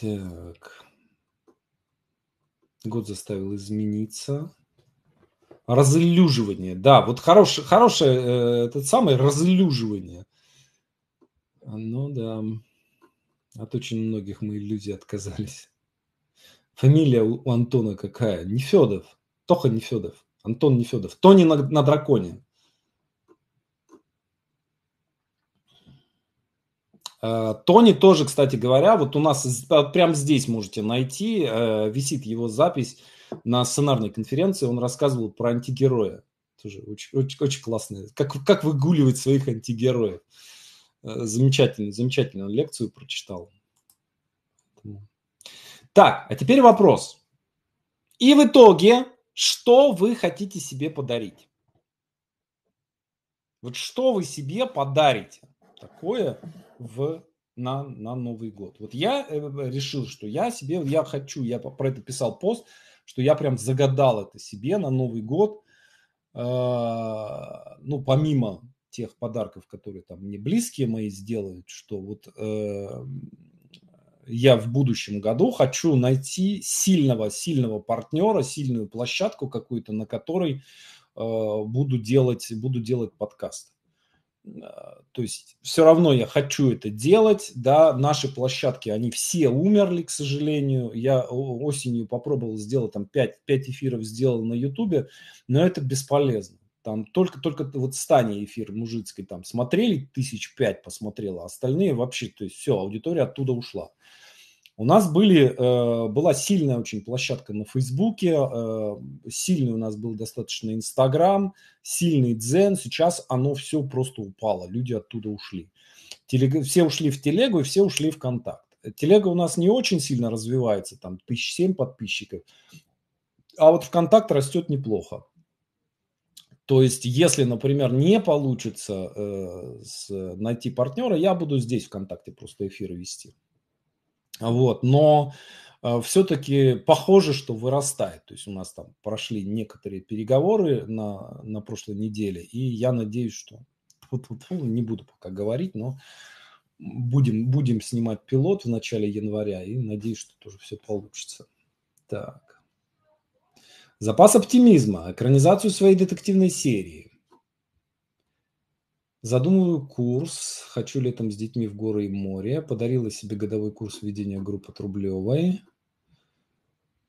Так. Год заставил измениться. Разлюживание. Да, вот хорош, хорошее, э, этот самый разлюживание. Ну да. От очень многих мы иллюзий отказались. Фамилия у Антона какая? Нефедов. Тоха Нефедов. Антон Нефедов. Тони на, на драконе. Э, Тони тоже, кстати говоря, вот у нас а, прямо здесь можете найти, э, висит его запись на сценарной конференции, он рассказывал про антигероя. Тоже очень, очень, очень классно. Как, как выгуливать своих антигероев. Э, замечательно, замечательную лекцию прочитал. Так, а теперь вопрос. И в итоге, что вы хотите себе подарить? Вот что вы себе подарите? Такое, в на, на Новый год. Вот я э, э, э, решил, что я себе, я хочу, я про это писал пост, что я прям загадал это себе на Новый год, э, ну, помимо тех подарков, которые там мне близкие мои сделают, что вот э, я в будущем году хочу найти сильного, сильного партнера, сильную площадку какую-то, на которой э, буду делать, буду делать подкасты. Э, то есть все равно я хочу это делать, да, наши площадки, они все умерли, к сожалению, я осенью попробовал сделать там 5, 5 эфиров сделал на ютубе, но это бесполезно, там только-только вот Стани эфир мужицкий там смотрели, тысяч пять посмотрела, а остальные вообще, то есть все, аудитория оттуда ушла, у нас были, э, была сильная очень площадка на Фейсбуке, э, сильный у нас был достаточно Инстаграм, сильный Дзен. Сейчас оно все просто упало, люди оттуда ушли. Телег... Все ушли в Телегу и все ушли в Контакт. Телега у нас не очень сильно развивается, там тысяч семь подписчиков, а вот ВКонтакт растет неплохо. То есть, если, например, не получится э, с, найти партнера, я буду здесь ВКонтакте просто эфиры вести. Вот, но э, все-таки похоже, что вырастает. То есть у нас там прошли некоторые переговоры на, на прошлой неделе, и я надеюсь, что вот ну, не буду пока говорить, но будем, будем снимать пилот в начале января, и надеюсь, что тоже все получится. Так. Запас оптимизма. Экранизацию своей детективной серии. Задумываю курс. Хочу летом с детьми в горы и море. Подарила себе годовой курс ведения группы Трублевой.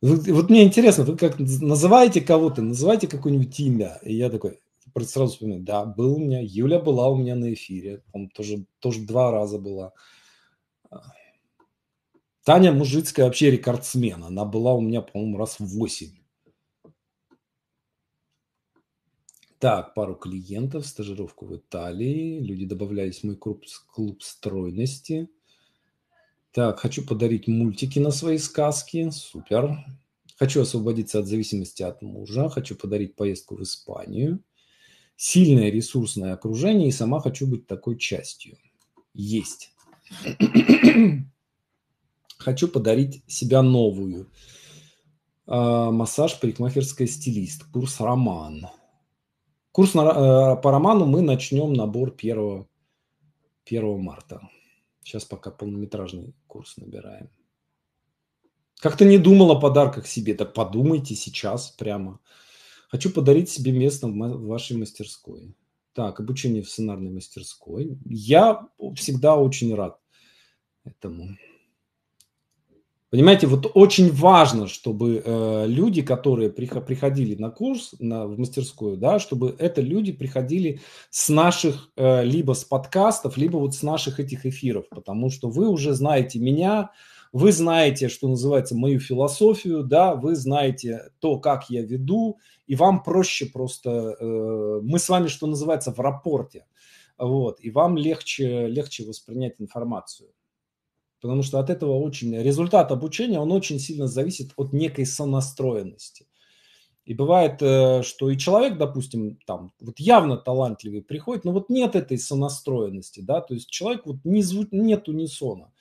Вот, мне интересно, вы как называете кого-то, называете какое-нибудь имя. И я такой сразу вспоминаю, да, был у меня, Юля была у меня на эфире, он тоже, тоже два раза была. А. Таня Мужицкая вообще рекордсмен, она была у меня, по-моему, раз в восемь Так, пару клиентов, стажировку в Италии. Люди добавлялись в мой клуб, клуб стройности. Так, хочу подарить мультики на свои сказки. Супер. Хочу освободиться от зависимости от мужа. Хочу подарить поездку в Испанию. Сильное ресурсное окружение. И сама хочу быть такой частью. Есть. хочу подарить себя новую. А, массаж, парикмахерская стилист. Курс «Роман». Курс на, э, по роману мы начнем набор 1, 1 марта. Сейчас пока полнометражный курс набираем. Как-то не думал о подарках себе. Так подумайте сейчас прямо. Хочу подарить себе место в вашей мастерской. Так, обучение в сценарной мастерской. Я всегда очень рад этому. Понимаете, вот очень важно, чтобы э, люди, которые приходили на курс, на, в мастерскую, да, чтобы это люди приходили с наших, э, либо с подкастов, либо вот с наших этих эфиров, потому что вы уже знаете меня, вы знаете, что называется, мою философию, да, вы знаете то, как я веду, и вам проще просто, э, мы с вами, что называется, в рапорте, вот, и вам легче, легче воспринять информацию потому что от этого очень результат обучения, он очень сильно зависит от некой сонастроенности. И бывает, э, что и человек, допустим, там, вот явно талантливый приходит, но вот нет этой сонастроенности, да, то есть человек вот не зву... нет унисона,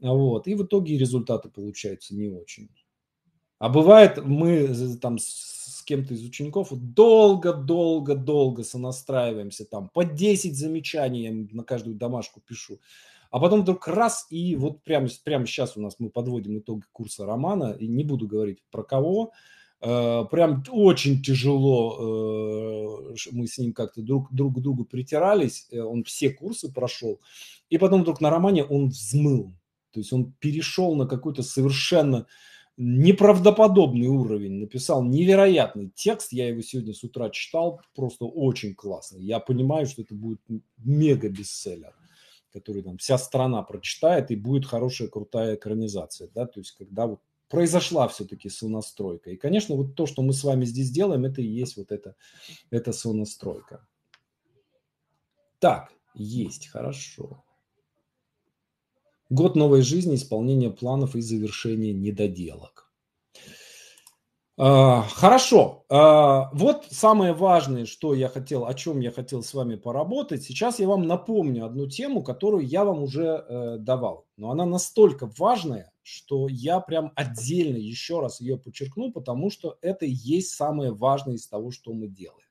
вот, и в итоге результаты получаются не очень. А бывает, мы там с кем-то из учеников долго-долго-долго сонастраиваемся, там, по 10 замечаний я на каждую домашку пишу, а потом вдруг раз, и вот прямо, прямо сейчас у нас мы подводим итоги курса романа, и не буду говорить про кого, э, прям очень тяжело э, мы с ним как-то друг, друг к другу притирались, э, он все курсы прошел, и потом вдруг на романе он взмыл, то есть он перешел на какой-то совершенно неправдоподобный уровень, написал невероятный текст, я его сегодня с утра читал, просто очень классный, я понимаю, что это будет мега бестселлер который там вся страна прочитает и будет хорошая, крутая экранизация, да, то есть когда вот произошла все-таки сонастройка. И, конечно, вот то, что мы с вами здесь делаем, это и есть вот это, это сонастройка. Так, есть, хорошо. Год новой жизни, исполнение планов и завершение недоделок. А, хорошо. А, вот самое важное, что я хотел, о чем я хотел с вами поработать. Сейчас я вам напомню одну тему, которую я вам уже э, давал. Но она настолько важная, что я прям отдельно еще раз ее подчеркну, потому что это и есть самое важное из того, что мы делаем.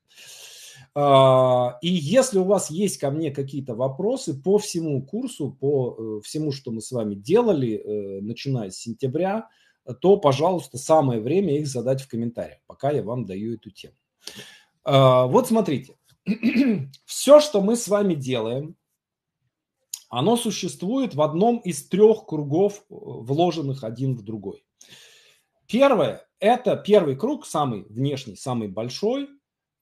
А, и если у вас есть ко мне какие-то вопросы по всему курсу, по э, всему, что мы с вами делали, э, начиная с сентября, то, пожалуйста, самое время их задать в комментариях, пока я вам даю эту тему. А, вот смотрите, все, что мы с вами делаем, оно существует в одном из трех кругов, э, вложенных один в другой. Первое – это первый круг, самый внешний, самый большой,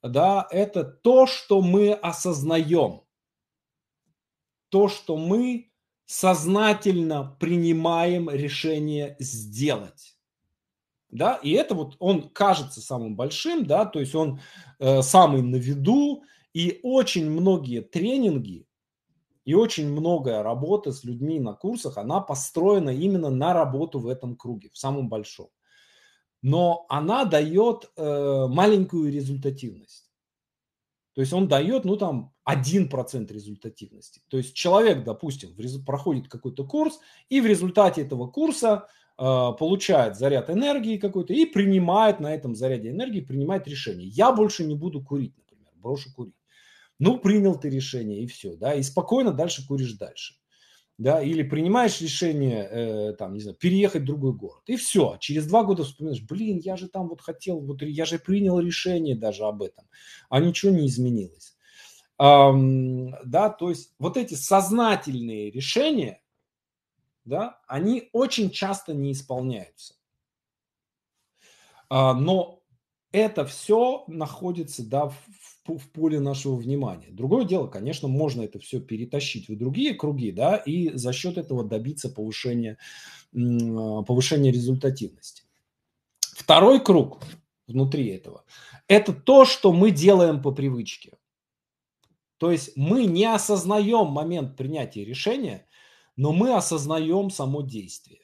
да, это то, что мы осознаем, то, что мы сознательно принимаем решение сделать. Да, и это вот он кажется самым большим, да, то есть он э, самый на виду, и очень многие тренинги и очень многое работы с людьми на курсах, она построена именно на работу в этом круге, в самом большом. Но она дает э, маленькую результативность. То есть он дает, ну там, 1% результативности. То есть человек, допустим, проходит какой-то курс, и в результате этого курса э, получает заряд энергии какой-то и принимает на этом заряде энергии, принимает решение. Я больше не буду курить, например, брошу курить. Ну, принял ты решение и все, да, и спокойно дальше куришь дальше. Да, или принимаешь решение, э, там, не знаю, переехать в другой город. И все, через два года вспоминаешь, блин, я же там вот хотел, вот я же принял решение даже об этом, а ничего не изменилось да, то есть вот эти сознательные решения, да, они очень часто не исполняются. А, но это все находится, да, в, в поле нашего внимания. Другое дело, конечно, можно это все перетащить в другие круги, да, и за счет этого добиться повышения, повышения результативности. Второй круг внутри этого – это то, что мы делаем по привычке. То есть мы не осознаем момент принятия решения, но мы осознаем само действие.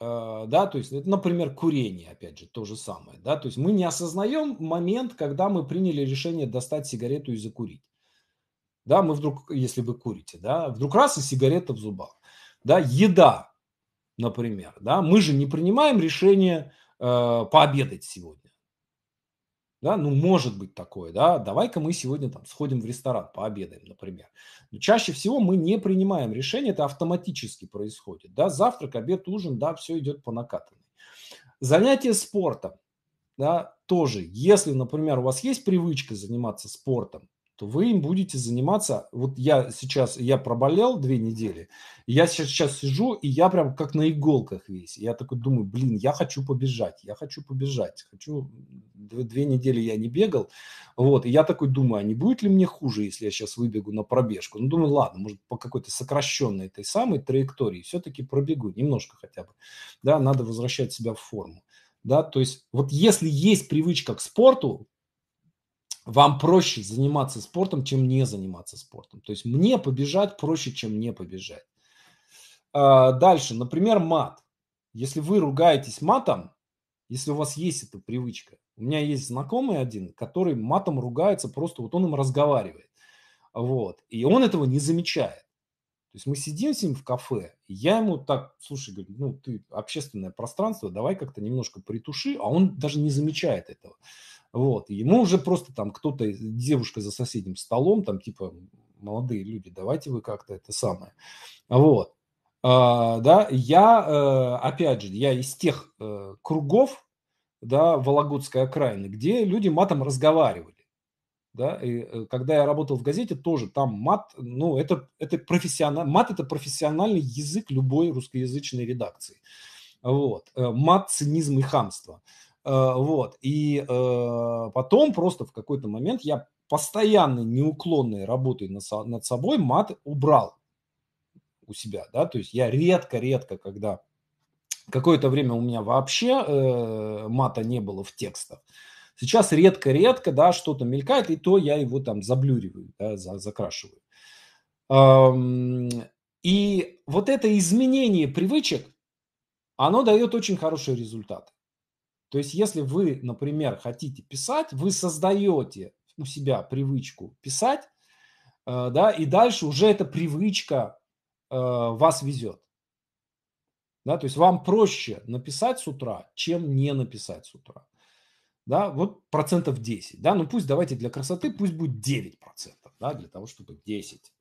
Э, да, то есть, это, например, курение, опять же, то же самое. Да, то есть мы не осознаем момент, когда мы приняли решение достать сигарету и закурить. Да, мы вдруг, если вы курите, да, вдруг раз и сигарета в зубах. Да, еда, например, да, мы же не принимаем решение э, пообедать сегодня да, ну, может быть такое, да, давай-ка мы сегодня там сходим в ресторан, пообедаем, например. Но чаще всего мы не принимаем решение, это автоматически происходит, да, завтрак, обед, ужин, да, все идет по накатанной. Занятие спортом, да, тоже, если, например, у вас есть привычка заниматься спортом, то вы им будете заниматься. Вот я сейчас, я проболел две недели, я сейчас, сейчас сижу, и я прям как на иголках весь. Я такой думаю, блин, я хочу побежать, я хочу побежать, хочу... Две недели я не бегал, вот, и я такой думаю, а не будет ли мне хуже, если я сейчас выбегу на пробежку? Ну, думаю, ладно, может, по какой-то сокращенной этой самой траектории все-таки пробегу, немножко хотя бы, да, надо возвращать себя в форму. Да, то есть вот если есть привычка к спорту, вам проще заниматься спортом, чем не заниматься спортом. То есть мне побежать проще, чем не побежать. А, дальше, например, мат. Если вы ругаетесь матом, если у вас есть эта привычка, у меня есть знакомый один, который матом ругается, просто вот он им разговаривает. Вот. И он этого не замечает. То есть мы сидим с ним в кафе, и я ему так, слушай, говорю, ну ты общественное пространство, давай как-то немножко притуши, а он даже не замечает этого. Вот, ему уже просто там кто-то, девушка за соседним столом, там типа молодые люди, давайте вы как-то это самое. Вот. А, да, я, э, опять же, я из тех э, кругов, да, Вологодской окраины, где люди матом разговаривали. Да, и э, когда я работал в газете, тоже там мат, ну, это, это профессионал, мат – это профессиональный язык любой русскоязычной редакции. Вот. Мат, цинизм и хамство. Э, вот. И э, потом просто в какой-то момент я постоянной неуклонной работой над собой мат убрал у себя, да, то есть я редко-редко, когда какое-то время у меня вообще э, мата не было в текстах, сейчас редко-редко, да, что-то мелькает, и то я его там заблюриваю, да, за, закрашиваю. и вот это изменение привычек, оно дает очень хорошие результаты. То есть если вы, например, хотите писать, вы создаете у себя привычку писать, э, да, и дальше уже эта привычка э, вас везет. Да, то есть вам проще написать с утра, чем не написать с утра. Да, вот процентов 10. Да, ну пусть давайте для красоты, пусть будет 9 процентов, да, для того, чтобы 10.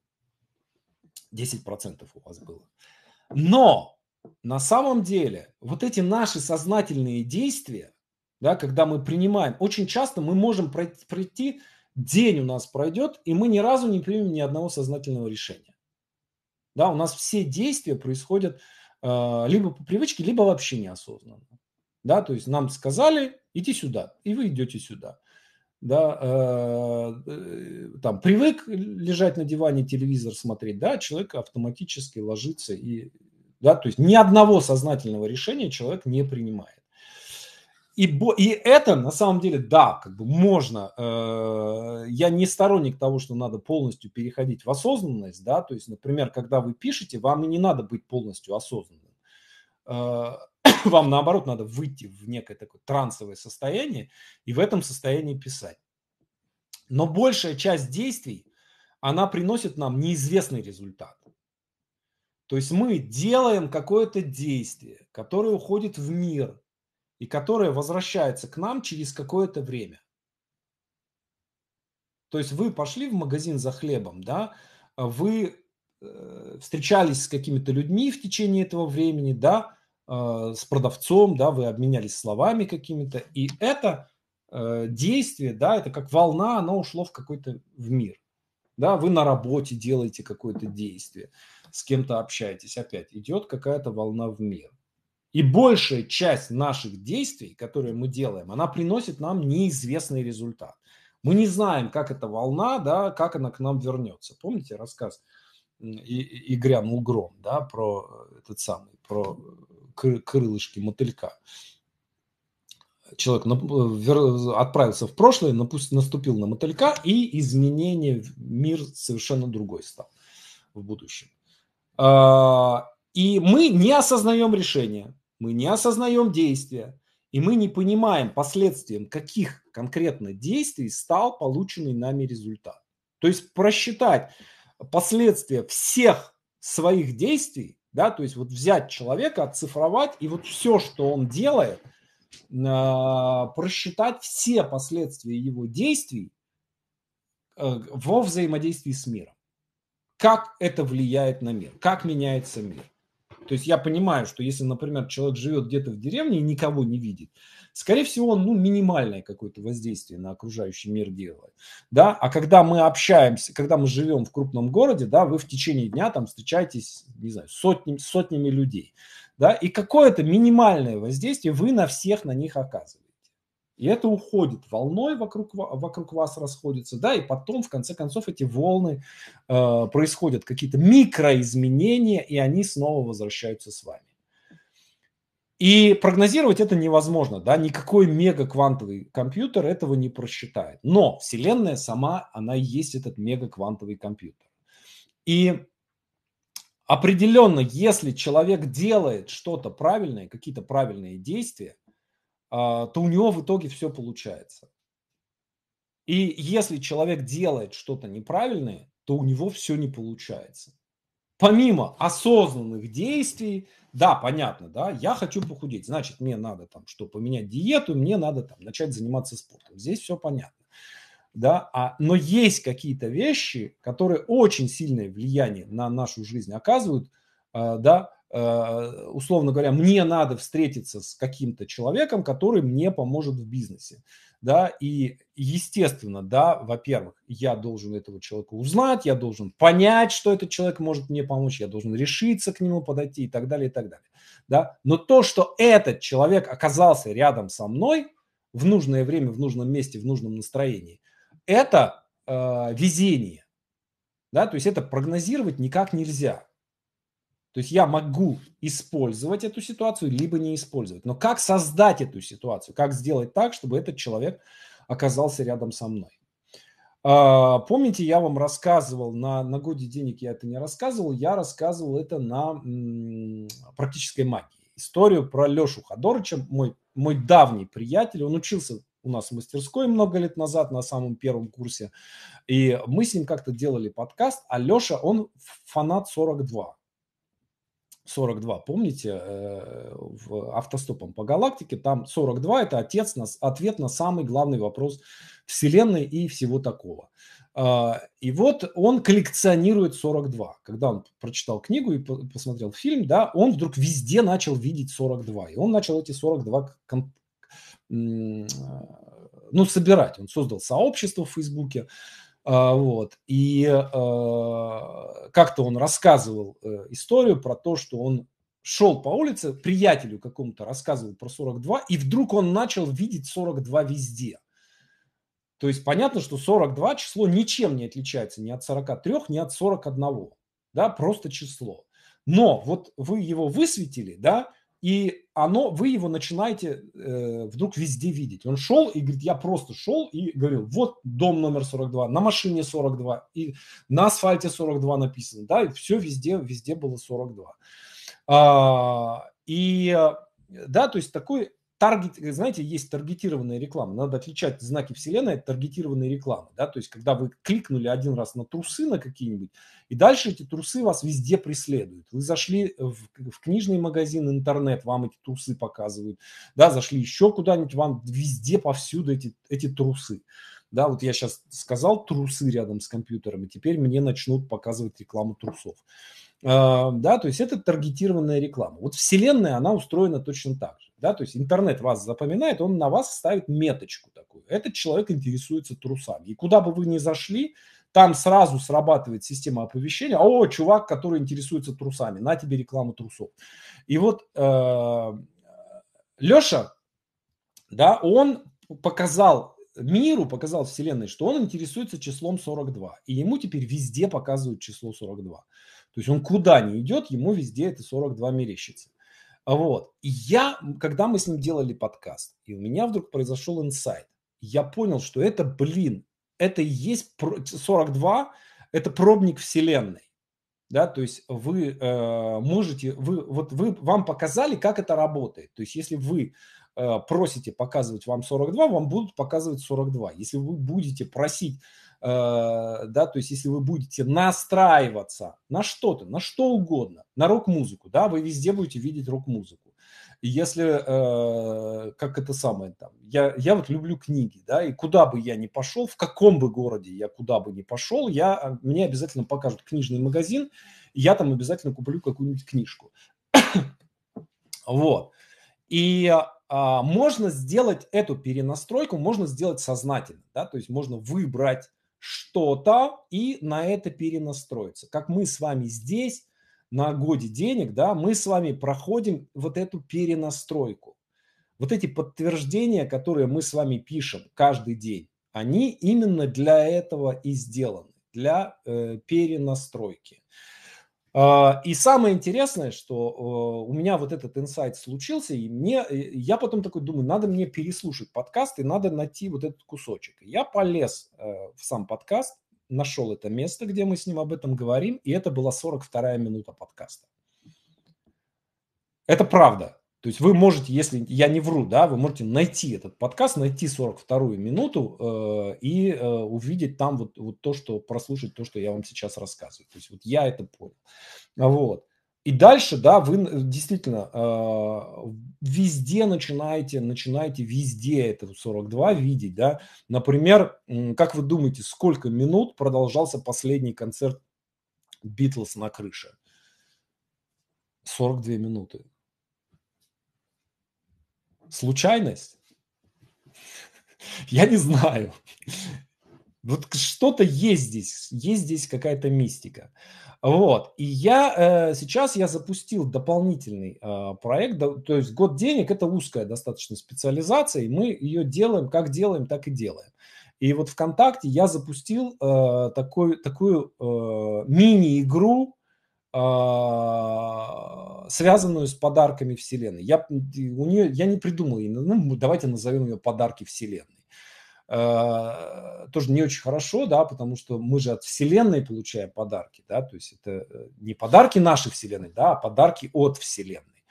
10 процентов у вас было. Но на самом деле вот эти наши сознательные действия, да, когда мы принимаем, очень часто мы можем пройти, день у нас пройдет, и мы ни разу не примем ни одного сознательного решения. Да, у нас все действия происходят э, либо по привычке, либо вообще неосознанно. Да, то есть нам сказали, иди сюда, и вы идете сюда. Да, э, э там привык лежать на диване, телевизор смотреть, да, человек автоматически ложится и да? То есть ни одного сознательного решения человек не принимает. И, и это на самом деле, да, как бы можно. Э, я не сторонник того, что надо полностью переходить в осознанность, да, то есть, например, когда вы пишете, вам и не надо быть полностью осознанным. Э, вам наоборот надо выйти в некое такое трансовое состояние и в этом состоянии писать. Но большая часть действий, она приносит нам неизвестный результат. То есть мы делаем какое-то действие, которое уходит в мир и которое возвращается к нам через какое-то время. То есть вы пошли в магазин за хлебом, да, а вы э, встречались с какими-то людьми в течение этого времени, да, а, с продавцом, да, вы обменялись словами какими-то, и это э, действие, да, это как волна, оно ушло в какой-то в мир, да, вы на работе делаете какое-то действие, с кем-то общаетесь, опять идет какая-то волна в мир. И большая часть наших действий, которые мы делаем, она приносит нам неизвестный результат. Мы не знаем, как эта волна, да, как она к нам вернется. Помните рассказ и, и грянул гром, да, про э, этот самый, про э, крылышки мотылька. Человек э, отправился в прошлое, наступил на мотылька, и изменение мир совершенно другой стал в будущем. А, и мы не осознаем решение, мы не осознаем действия, и мы не понимаем последствием, каких конкретно действий стал полученный нами результат. То есть просчитать последствия всех своих действий, да, то есть вот взять человека, оцифровать и вот все, что он делает, а, просчитать все последствия его действий э, во взаимодействии с миром как это влияет на мир, как меняется мир. То есть я понимаю, что если, например, человек живет где-то в деревне и никого не видит, скорее всего, он ну, минимальное какое-то воздействие на окружающий мир делает. Да? А когда мы общаемся, когда мы живем в крупном городе, да, вы в течение дня там встречаетесь, не знаю, сотнями, сотнями людей. Да? И какое-то минимальное воздействие вы на всех на них оказываете. И это уходит волной вокруг, вокруг вас расходится, да, и потом, в конце концов, эти волны э, происходят, какие-то микроизменения, и они снова возвращаются с вами. И прогнозировать это невозможно, да, никакой мегаквантовый компьютер этого не просчитает. Но Вселенная сама, она и есть этот мегаквантовый компьютер. И определенно, если человек делает что-то правильное, какие-то правильные действия, а, то у него в итоге все получается. И если человек делает что-то неправильное, то у него все не получается. Помимо осознанных действий, да, понятно, да, я хочу похудеть, значит, мне надо там что, поменять диету, мне надо там начать заниматься спортом. Здесь все понятно. Да, а, но есть какие-то вещи, которые очень сильное влияние на нашу жизнь оказывают, а, да, Э, условно говоря, мне надо встретиться с каким-то человеком, который мне поможет в бизнесе. Да, и естественно, да, во-первых, я должен этого человека узнать, я должен понять, что этот человек может мне помочь, я должен решиться к нему подойти и так далее, и так далее. Да? Но то, что этот человек оказался рядом со мной в нужное время, в нужном месте, в нужном настроении, это э, везение. Да? То есть это прогнозировать никак нельзя. То есть я могу использовать эту ситуацию, либо не использовать. Но как создать эту ситуацию? Как сделать так, чтобы этот человек оказался рядом со мной? А, помните, я вам рассказывал на, на годе денег я это не рассказывал, я рассказывал это на м, практической магии. Историю про Лешу Ходорыча, мой, мой давний приятель, он учился у нас в мастерской много лет назад на самом первом курсе, и мы с ним как-то делали подкаст, а Леша, он фанат 42, 42, помните, э, в автостопом по галактике, там 42 это отец на, ответ на самый главный вопрос Вселенной и всего такого. А, и вот он коллекционирует 42. Когда он прочитал книгу и посмотрел фильм, да, он вдруг везде начал видеть 42. И он начал эти 42 э, ну, собирать. Он создал сообщество в Фейсбуке, а, вот. И а, как-то он рассказывал э, историю про то, что он шел по улице, приятелю какому-то рассказывал про 42, и вдруг он начал видеть 42 везде. То есть понятно, что 42 число ничем не отличается ни от 43, ни от 41. Да, просто число. Но вот вы его высветили, да, и оно, вы его начинаете э, вдруг везде видеть. Он шел и говорит, я просто шел и говорил, вот дом номер 42, на машине 42, и на асфальте 42 написано, да, и все везде, везде было 42. А, и, э, да, то есть такой таргет, знаете, есть таргетированная реклама. Надо отличать знаки вселенной от таргетированной рекламы. Да? То есть, когда вы кликнули один раз на трусы на какие-нибудь, и дальше эти трусы вас везде преследуют. Вы зашли в, в книжный магазин, интернет, вам эти трусы показывают. Да? Зашли еще куда-нибудь, вам везде, повсюду эти, эти трусы. Да, вот я сейчас сказал трусы рядом с компьютером, и теперь мне начнут показывать рекламу трусов. А, да, то есть это таргетированная реклама. Вот вселенная, она устроена точно так же да, то есть интернет вас запоминает, он на вас ставит меточку такую. Этот человек интересуется трусами. И куда бы вы ни зашли, там сразу срабатывает система оповещения. О, чувак, который интересуется трусами, на тебе рекламу трусов. И вот э, Леша, да, он показал миру, показал вселенной, что он интересуется числом 42. И ему теперь везде показывают число 42. То есть он куда не идет, ему везде это 42 мерещится. А вот. И я, когда мы с ним делали подкаст, и у меня вдруг произошел инсайт, я понял, что это, блин, это и есть 42, это пробник вселенной. Да, то есть вы э, можете, вы, вот вы, вам показали, как это работает. То есть если вы э, просите показывать вам 42, вам будут показывать 42. Если вы будете просить Э, да, то есть если вы будете настраиваться на что-то, на что угодно, на рок-музыку, да, вы везде будете видеть рок-музыку. И если, э, как это самое, там, я, я вот люблю книги, да, и куда бы я ни пошел, в каком бы городе я куда бы ни пошел, я, э, мне обязательно покажут книжный магазин, и я там обязательно куплю какую-нибудь книжку. вот. И э, можно сделать эту перенастройку, можно сделать сознательно, да, то есть можно выбрать что-то и на это перенастроиться. Как мы с вами здесь на годе денег, да, мы с вами проходим вот эту перенастройку. Вот эти подтверждения, которые мы с вами пишем каждый день, они именно для этого и сделаны, для э, перенастройки. А, и самое интересное, что э, у меня вот этот инсайт случился, и мне, я потом такой думаю, надо мне переслушать подкаст, и надо найти вот этот кусочек. Я полез э, в сам подкаст, нашел это место, где мы с ним об этом говорим, и это была 42-я минута подкаста. Это правда. То есть вы можете, если я не вру, да, вы можете найти этот подкаст, найти 42-ю минуту э, и э, увидеть там вот, вот то, что прослушать то, что я вам сейчас рассказываю. То есть вот я это понял. Вот. И дальше, да, вы э, действительно э, везде начинаете, начинаете везде это 42 видеть, да. Например, как вы думаете, сколько минут продолжался последний концерт Битлз на крыше? 42 минуты. Случайность? Я не знаю. Вот что-то есть здесь, есть здесь какая-то мистика. Вот, и я э, сейчас я запустил дополнительный э, проект, то есть год денег – это узкая достаточно специализация, и мы ее делаем, как делаем, так и делаем. И вот ВКонтакте я запустил э, такой, такую э, мини-игру, а, связанную с подарками Вселенной. Я, у нее, я не придумал, ну, давайте назовем ее подарки Вселенной. А, тоже не очень хорошо, да, потому что мы же от Вселенной получаем подарки, да, то есть это э, не подарки нашей Вселенной, да, а подарки от Вселенной.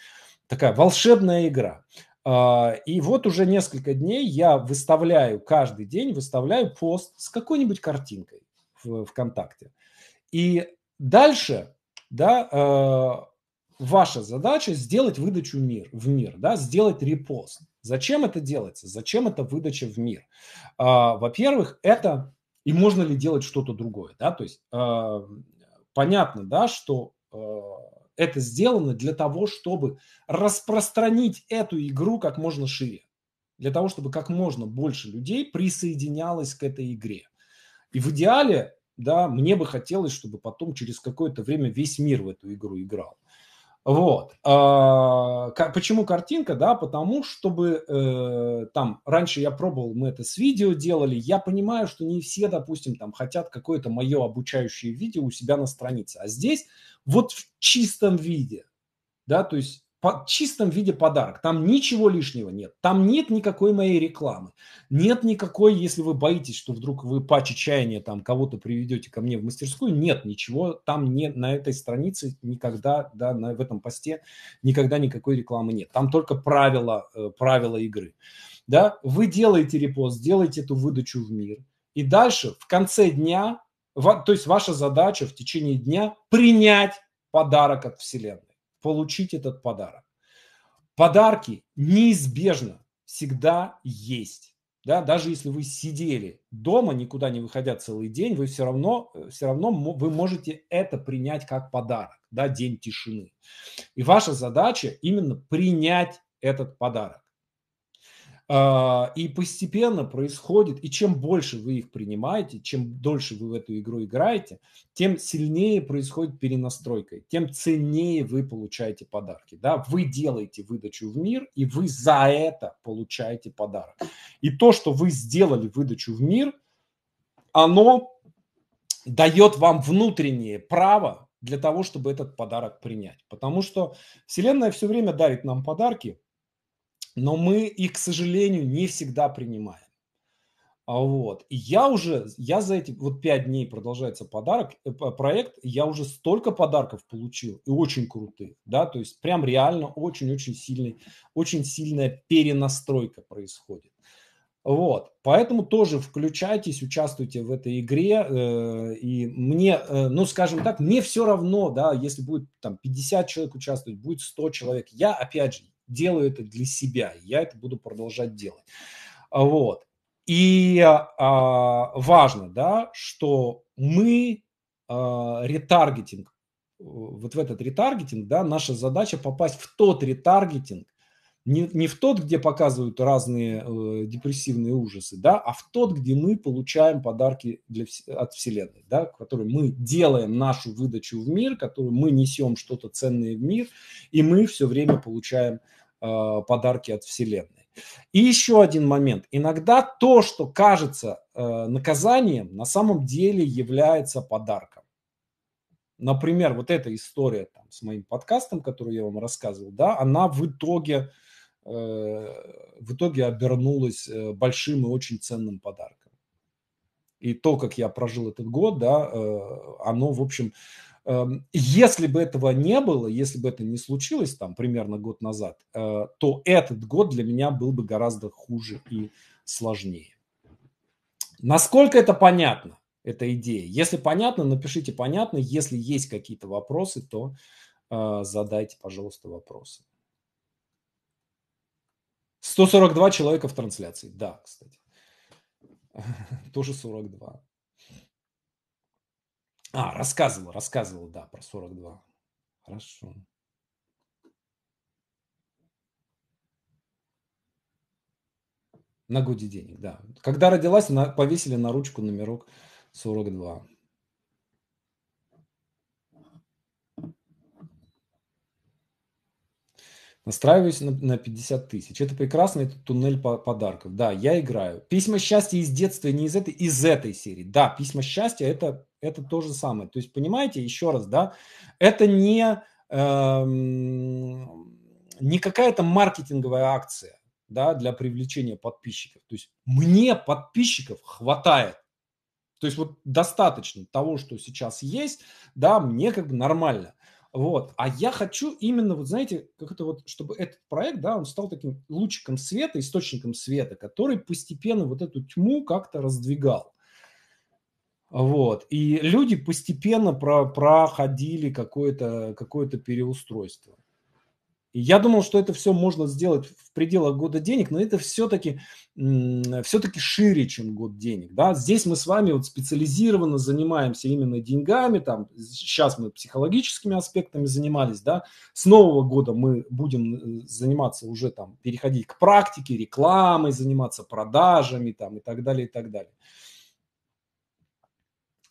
Такая волшебная игра. А, и вот уже несколько дней я выставляю, каждый день выставляю пост с какой-нибудь картинкой в ВКонтакте. И дальше да, э, ваша задача сделать выдачу мир, в мир, да, сделать репост. Зачем это делается? Зачем эта выдача в мир? Э, во-первых, это и можно ли делать что-то другое, да, то есть э, понятно, да, что э, это сделано для того, чтобы распространить эту игру как можно шире, для того, чтобы как можно больше людей присоединялось к этой игре. И в идеале да, мне бы хотелось, чтобы потом через какое-то время весь мир в эту игру играл. Вот. А, почему картинка? Да, потому чтобы э, там раньше я пробовал, мы это с видео делали. Я понимаю, что не все, допустим, там хотят какое-то мое обучающее видео у себя на странице. А здесь вот в чистом виде, да, то есть по чистом виде подарок. Там ничего лишнего нет. Там нет никакой моей рекламы. Нет никакой, если вы боитесь, что вдруг вы по чаяния там кого-то приведете ко мне в мастерскую, нет ничего. Там не, на этой странице никогда, да, на, в этом посте никогда никакой рекламы нет. Там только правила, э, правила игры. Да? Вы делаете репост, делаете эту выдачу в мир. И дальше в конце дня, то есть ваша задача в течение дня принять подарок от Вселенной получить этот подарок. Подарки неизбежно всегда есть. Да, даже если вы сидели дома, никуда не выходя целый день, вы все равно, э, все равно вы можете это принять как подарок, да, день тишины. И ваша задача именно принять этот подарок. А, и постепенно происходит, и чем больше вы их принимаете, чем дольше вы в эту игру играете, тем сильнее происходит перенастройка, тем ценнее вы получаете подарки. Да? Вы делаете выдачу в мир, и вы за это получаете подарок. И то, что вы сделали выдачу в мир, оно дает вам внутреннее право для того, чтобы этот подарок принять. Потому что Вселенная все время дарит нам подарки, но мы их, к сожалению, не всегда принимаем. А вот. И я уже, я за эти вот пять дней продолжается подарок, э, проект, я уже столько подарков получил, и очень крутые, да, то есть прям реально очень-очень сильный, очень сильная перенастройка происходит. Вот, поэтому тоже включайтесь, участвуйте в этой игре, э, и мне, э, ну, скажем так, мне все равно, да, если будет там 50 человек участвовать, будет 100 человек, я, опять же, делаю это для себя, я это буду продолжать делать. А, вот. И а, важно, да, что мы а, ретаргетинг, вот в этот ретаргетинг, да, наша задача попасть в тот ретаргетинг, не, не в тот, где показывают разные э, депрессивные ужасы, да, а в тот, где мы получаем подарки для, от Вселенной, да, которые мы делаем нашу выдачу в мир, которую мы несем что-то ценное в мир, и мы все время получаем э, подарки от Вселенной. И еще один момент. Иногда то, что кажется э, наказанием, на самом деле является подарком. Например, вот эта история там, с моим подкастом, который я вам рассказывал, да, она в итоге Э, в итоге обернулось э, большим и очень ценным подарком. И то, как я прожил этот год, да, э, оно, в общем, эм, если бы этого не было, если бы это не случилось там примерно год назад, то этот год для меня был бы гораздо хуже и сложнее. Насколько это понятно, эта идея? Если понятно, напишите понятно. Если есть какие-то вопросы, то задайте, пожалуйста, вопросы. 142 человека в трансляции. Да, кстати. Тоже 42. А, рассказывал, рассказывал, да, про 42. Хорошо. На годе денег, да. Когда родилась, на, повесили на ручку номерок 42. Настраиваюсь на, на 50 тысяч. Это прекрасно, это туннель по подарков. Да, я играю. Письма счастья из детства, не из этой, из этой серии. Да, письма счастья это, это то же самое. То есть, понимаете, еще раз, да, это не, эм, не какая-то маркетинговая акция да, для привлечения подписчиков. То есть мне подписчиков хватает. То есть вот достаточно того, что сейчас есть, да, мне как бы нормально. Вот. А я хочу именно, вот знаете, как это вот, чтобы этот проект, да, он стал таким лучиком света, источником света, который постепенно вот эту тьму как-то раздвигал. Вот. И люди постепенно про проходили какое-то какое переустройство. Я думал, что это все можно сделать в пределах года денег, но это все-таки все-таки шире, чем год денег. Да? Здесь мы с вами вот специализированно занимаемся именно деньгами, там, сейчас мы психологическими аспектами занимались, да? с нового года мы будем э, заниматься уже там, переходить к практике, рекламой заниматься, продажами там, и так далее, и так далее.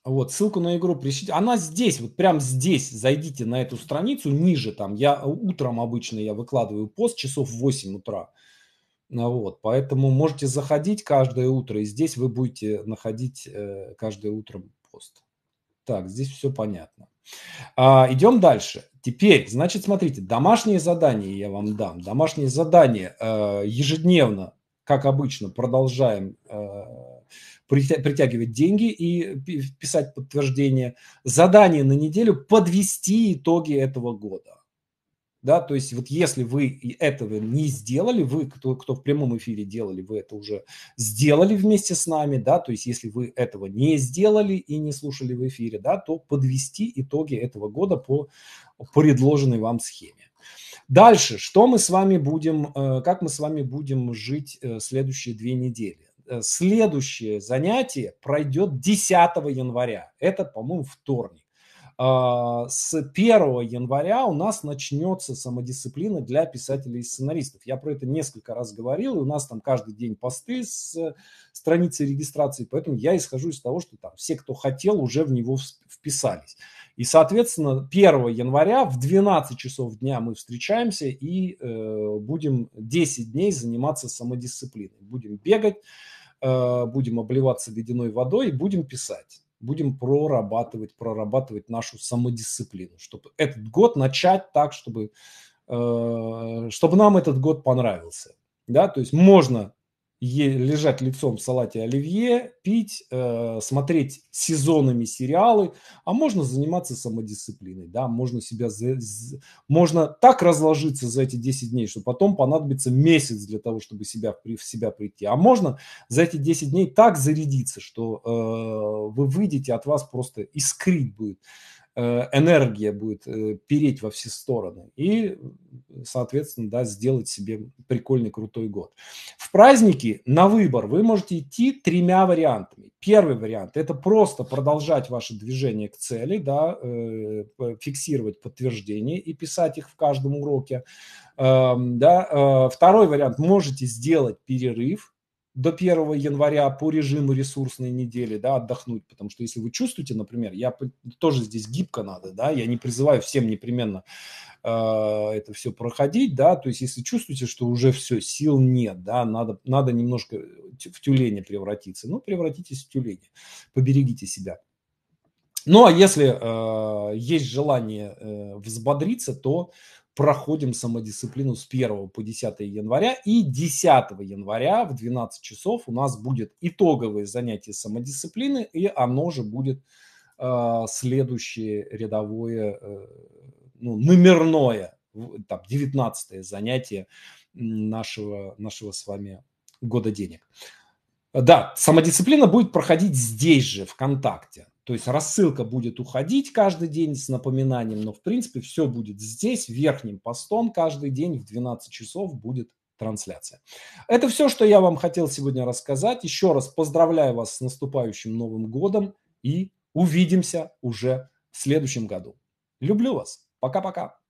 Вот, ссылку на игру пришлите. Она здесь, вот прям здесь. Зайдите на эту страницу ниже. Там я э, утром обычно я выкладываю пост часов в 8 утра. А, вот, поэтому можете заходить каждое утро, и здесь вы будете находить э, каждое утро пост. Так, здесь все понятно. А, идем дальше. Теперь, значит, смотрите, домашние задания я вам дам. Домашние задания э, ежедневно, как обычно, продолжаем э, притягивать деньги и писать подтверждение. Задание на неделю – подвести итоги этого года. Да, то есть вот если вы этого не сделали, вы, кто, кто в прямом эфире делали, вы это уже сделали вместе с нами, да, то есть если вы этого не сделали и не слушали в эфире, да, то подвести итоги этого года по предложенной вам схеме. Дальше, что мы с вами будем, э, как мы с вами будем жить э, следующие две недели? Э, следующее занятие пройдет 10 января. Это, по-моему, вторник. А, с 1 января у нас начнется самодисциплина для писателей и сценаристов. Я про это несколько раз говорил, и у нас там каждый день посты с э, страницы регистрации, поэтому я исхожу из того, что там все, кто хотел, уже в него вписались. И, соответственно, 1 января в 12 часов дня мы встречаемся и э, будем 10 дней заниматься самодисциплиной. Будем бегать, э, будем обливаться ледяной водой и будем писать. Будем прорабатывать, прорабатывать нашу самодисциплину, чтобы этот год начать так, чтобы, э, чтобы нам этот год понравился. Да? То есть можно лежать лицом в салате оливье, пить, э, смотреть сезонами сериалы, а можно заниматься самодисциплиной, да, можно себя, за, за, можно так разложиться за эти 10 дней, что потом понадобится месяц для того, чтобы себя, в себя прийти, а можно за эти 10 дней так зарядиться, что э, вы выйдете, от вас просто искрить будет. Э, энергия будет э, переть во все стороны. И, соответственно, да, сделать себе прикольный, крутой год. В праздники на выбор вы можете идти тремя вариантами. Первый вариант – это просто продолжать ваше движение к цели, да, э, фиксировать подтверждения и писать их в каждом уроке. Эм, да. Второй вариант – можете сделать перерыв, до 1 января по режиму ресурсной недели, да, отдохнуть, потому что если вы чувствуете, например, я тоже здесь гибко надо, да, я не призываю всем непременно э, это все проходить, да, то есть если чувствуете, что уже все, сил нет, да, надо, надо немножко э, в тюленя превратиться, ну, превратитесь в тюленя, поберегите себя. Ну, а если э, есть желание э, взбодриться, то проходим самодисциплину с 1 по 10 января. И 10 января в 12 часов у нас будет итоговое занятие самодисциплины, и оно же будет э, следующее рядовое, э, ну, номерное, там, 19 занятие нашего, нашего с вами года денег. Да, самодисциплина будет проходить здесь же, ВКонтакте. То есть рассылка будет уходить каждый день с напоминанием, но в принципе все будет здесь, верхним постом каждый день в 12 часов будет трансляция. Это все, что я вам хотел сегодня рассказать. Еще раз поздравляю вас с наступающим Новым годом и увидимся уже в следующем году. Люблю вас. Пока-пока.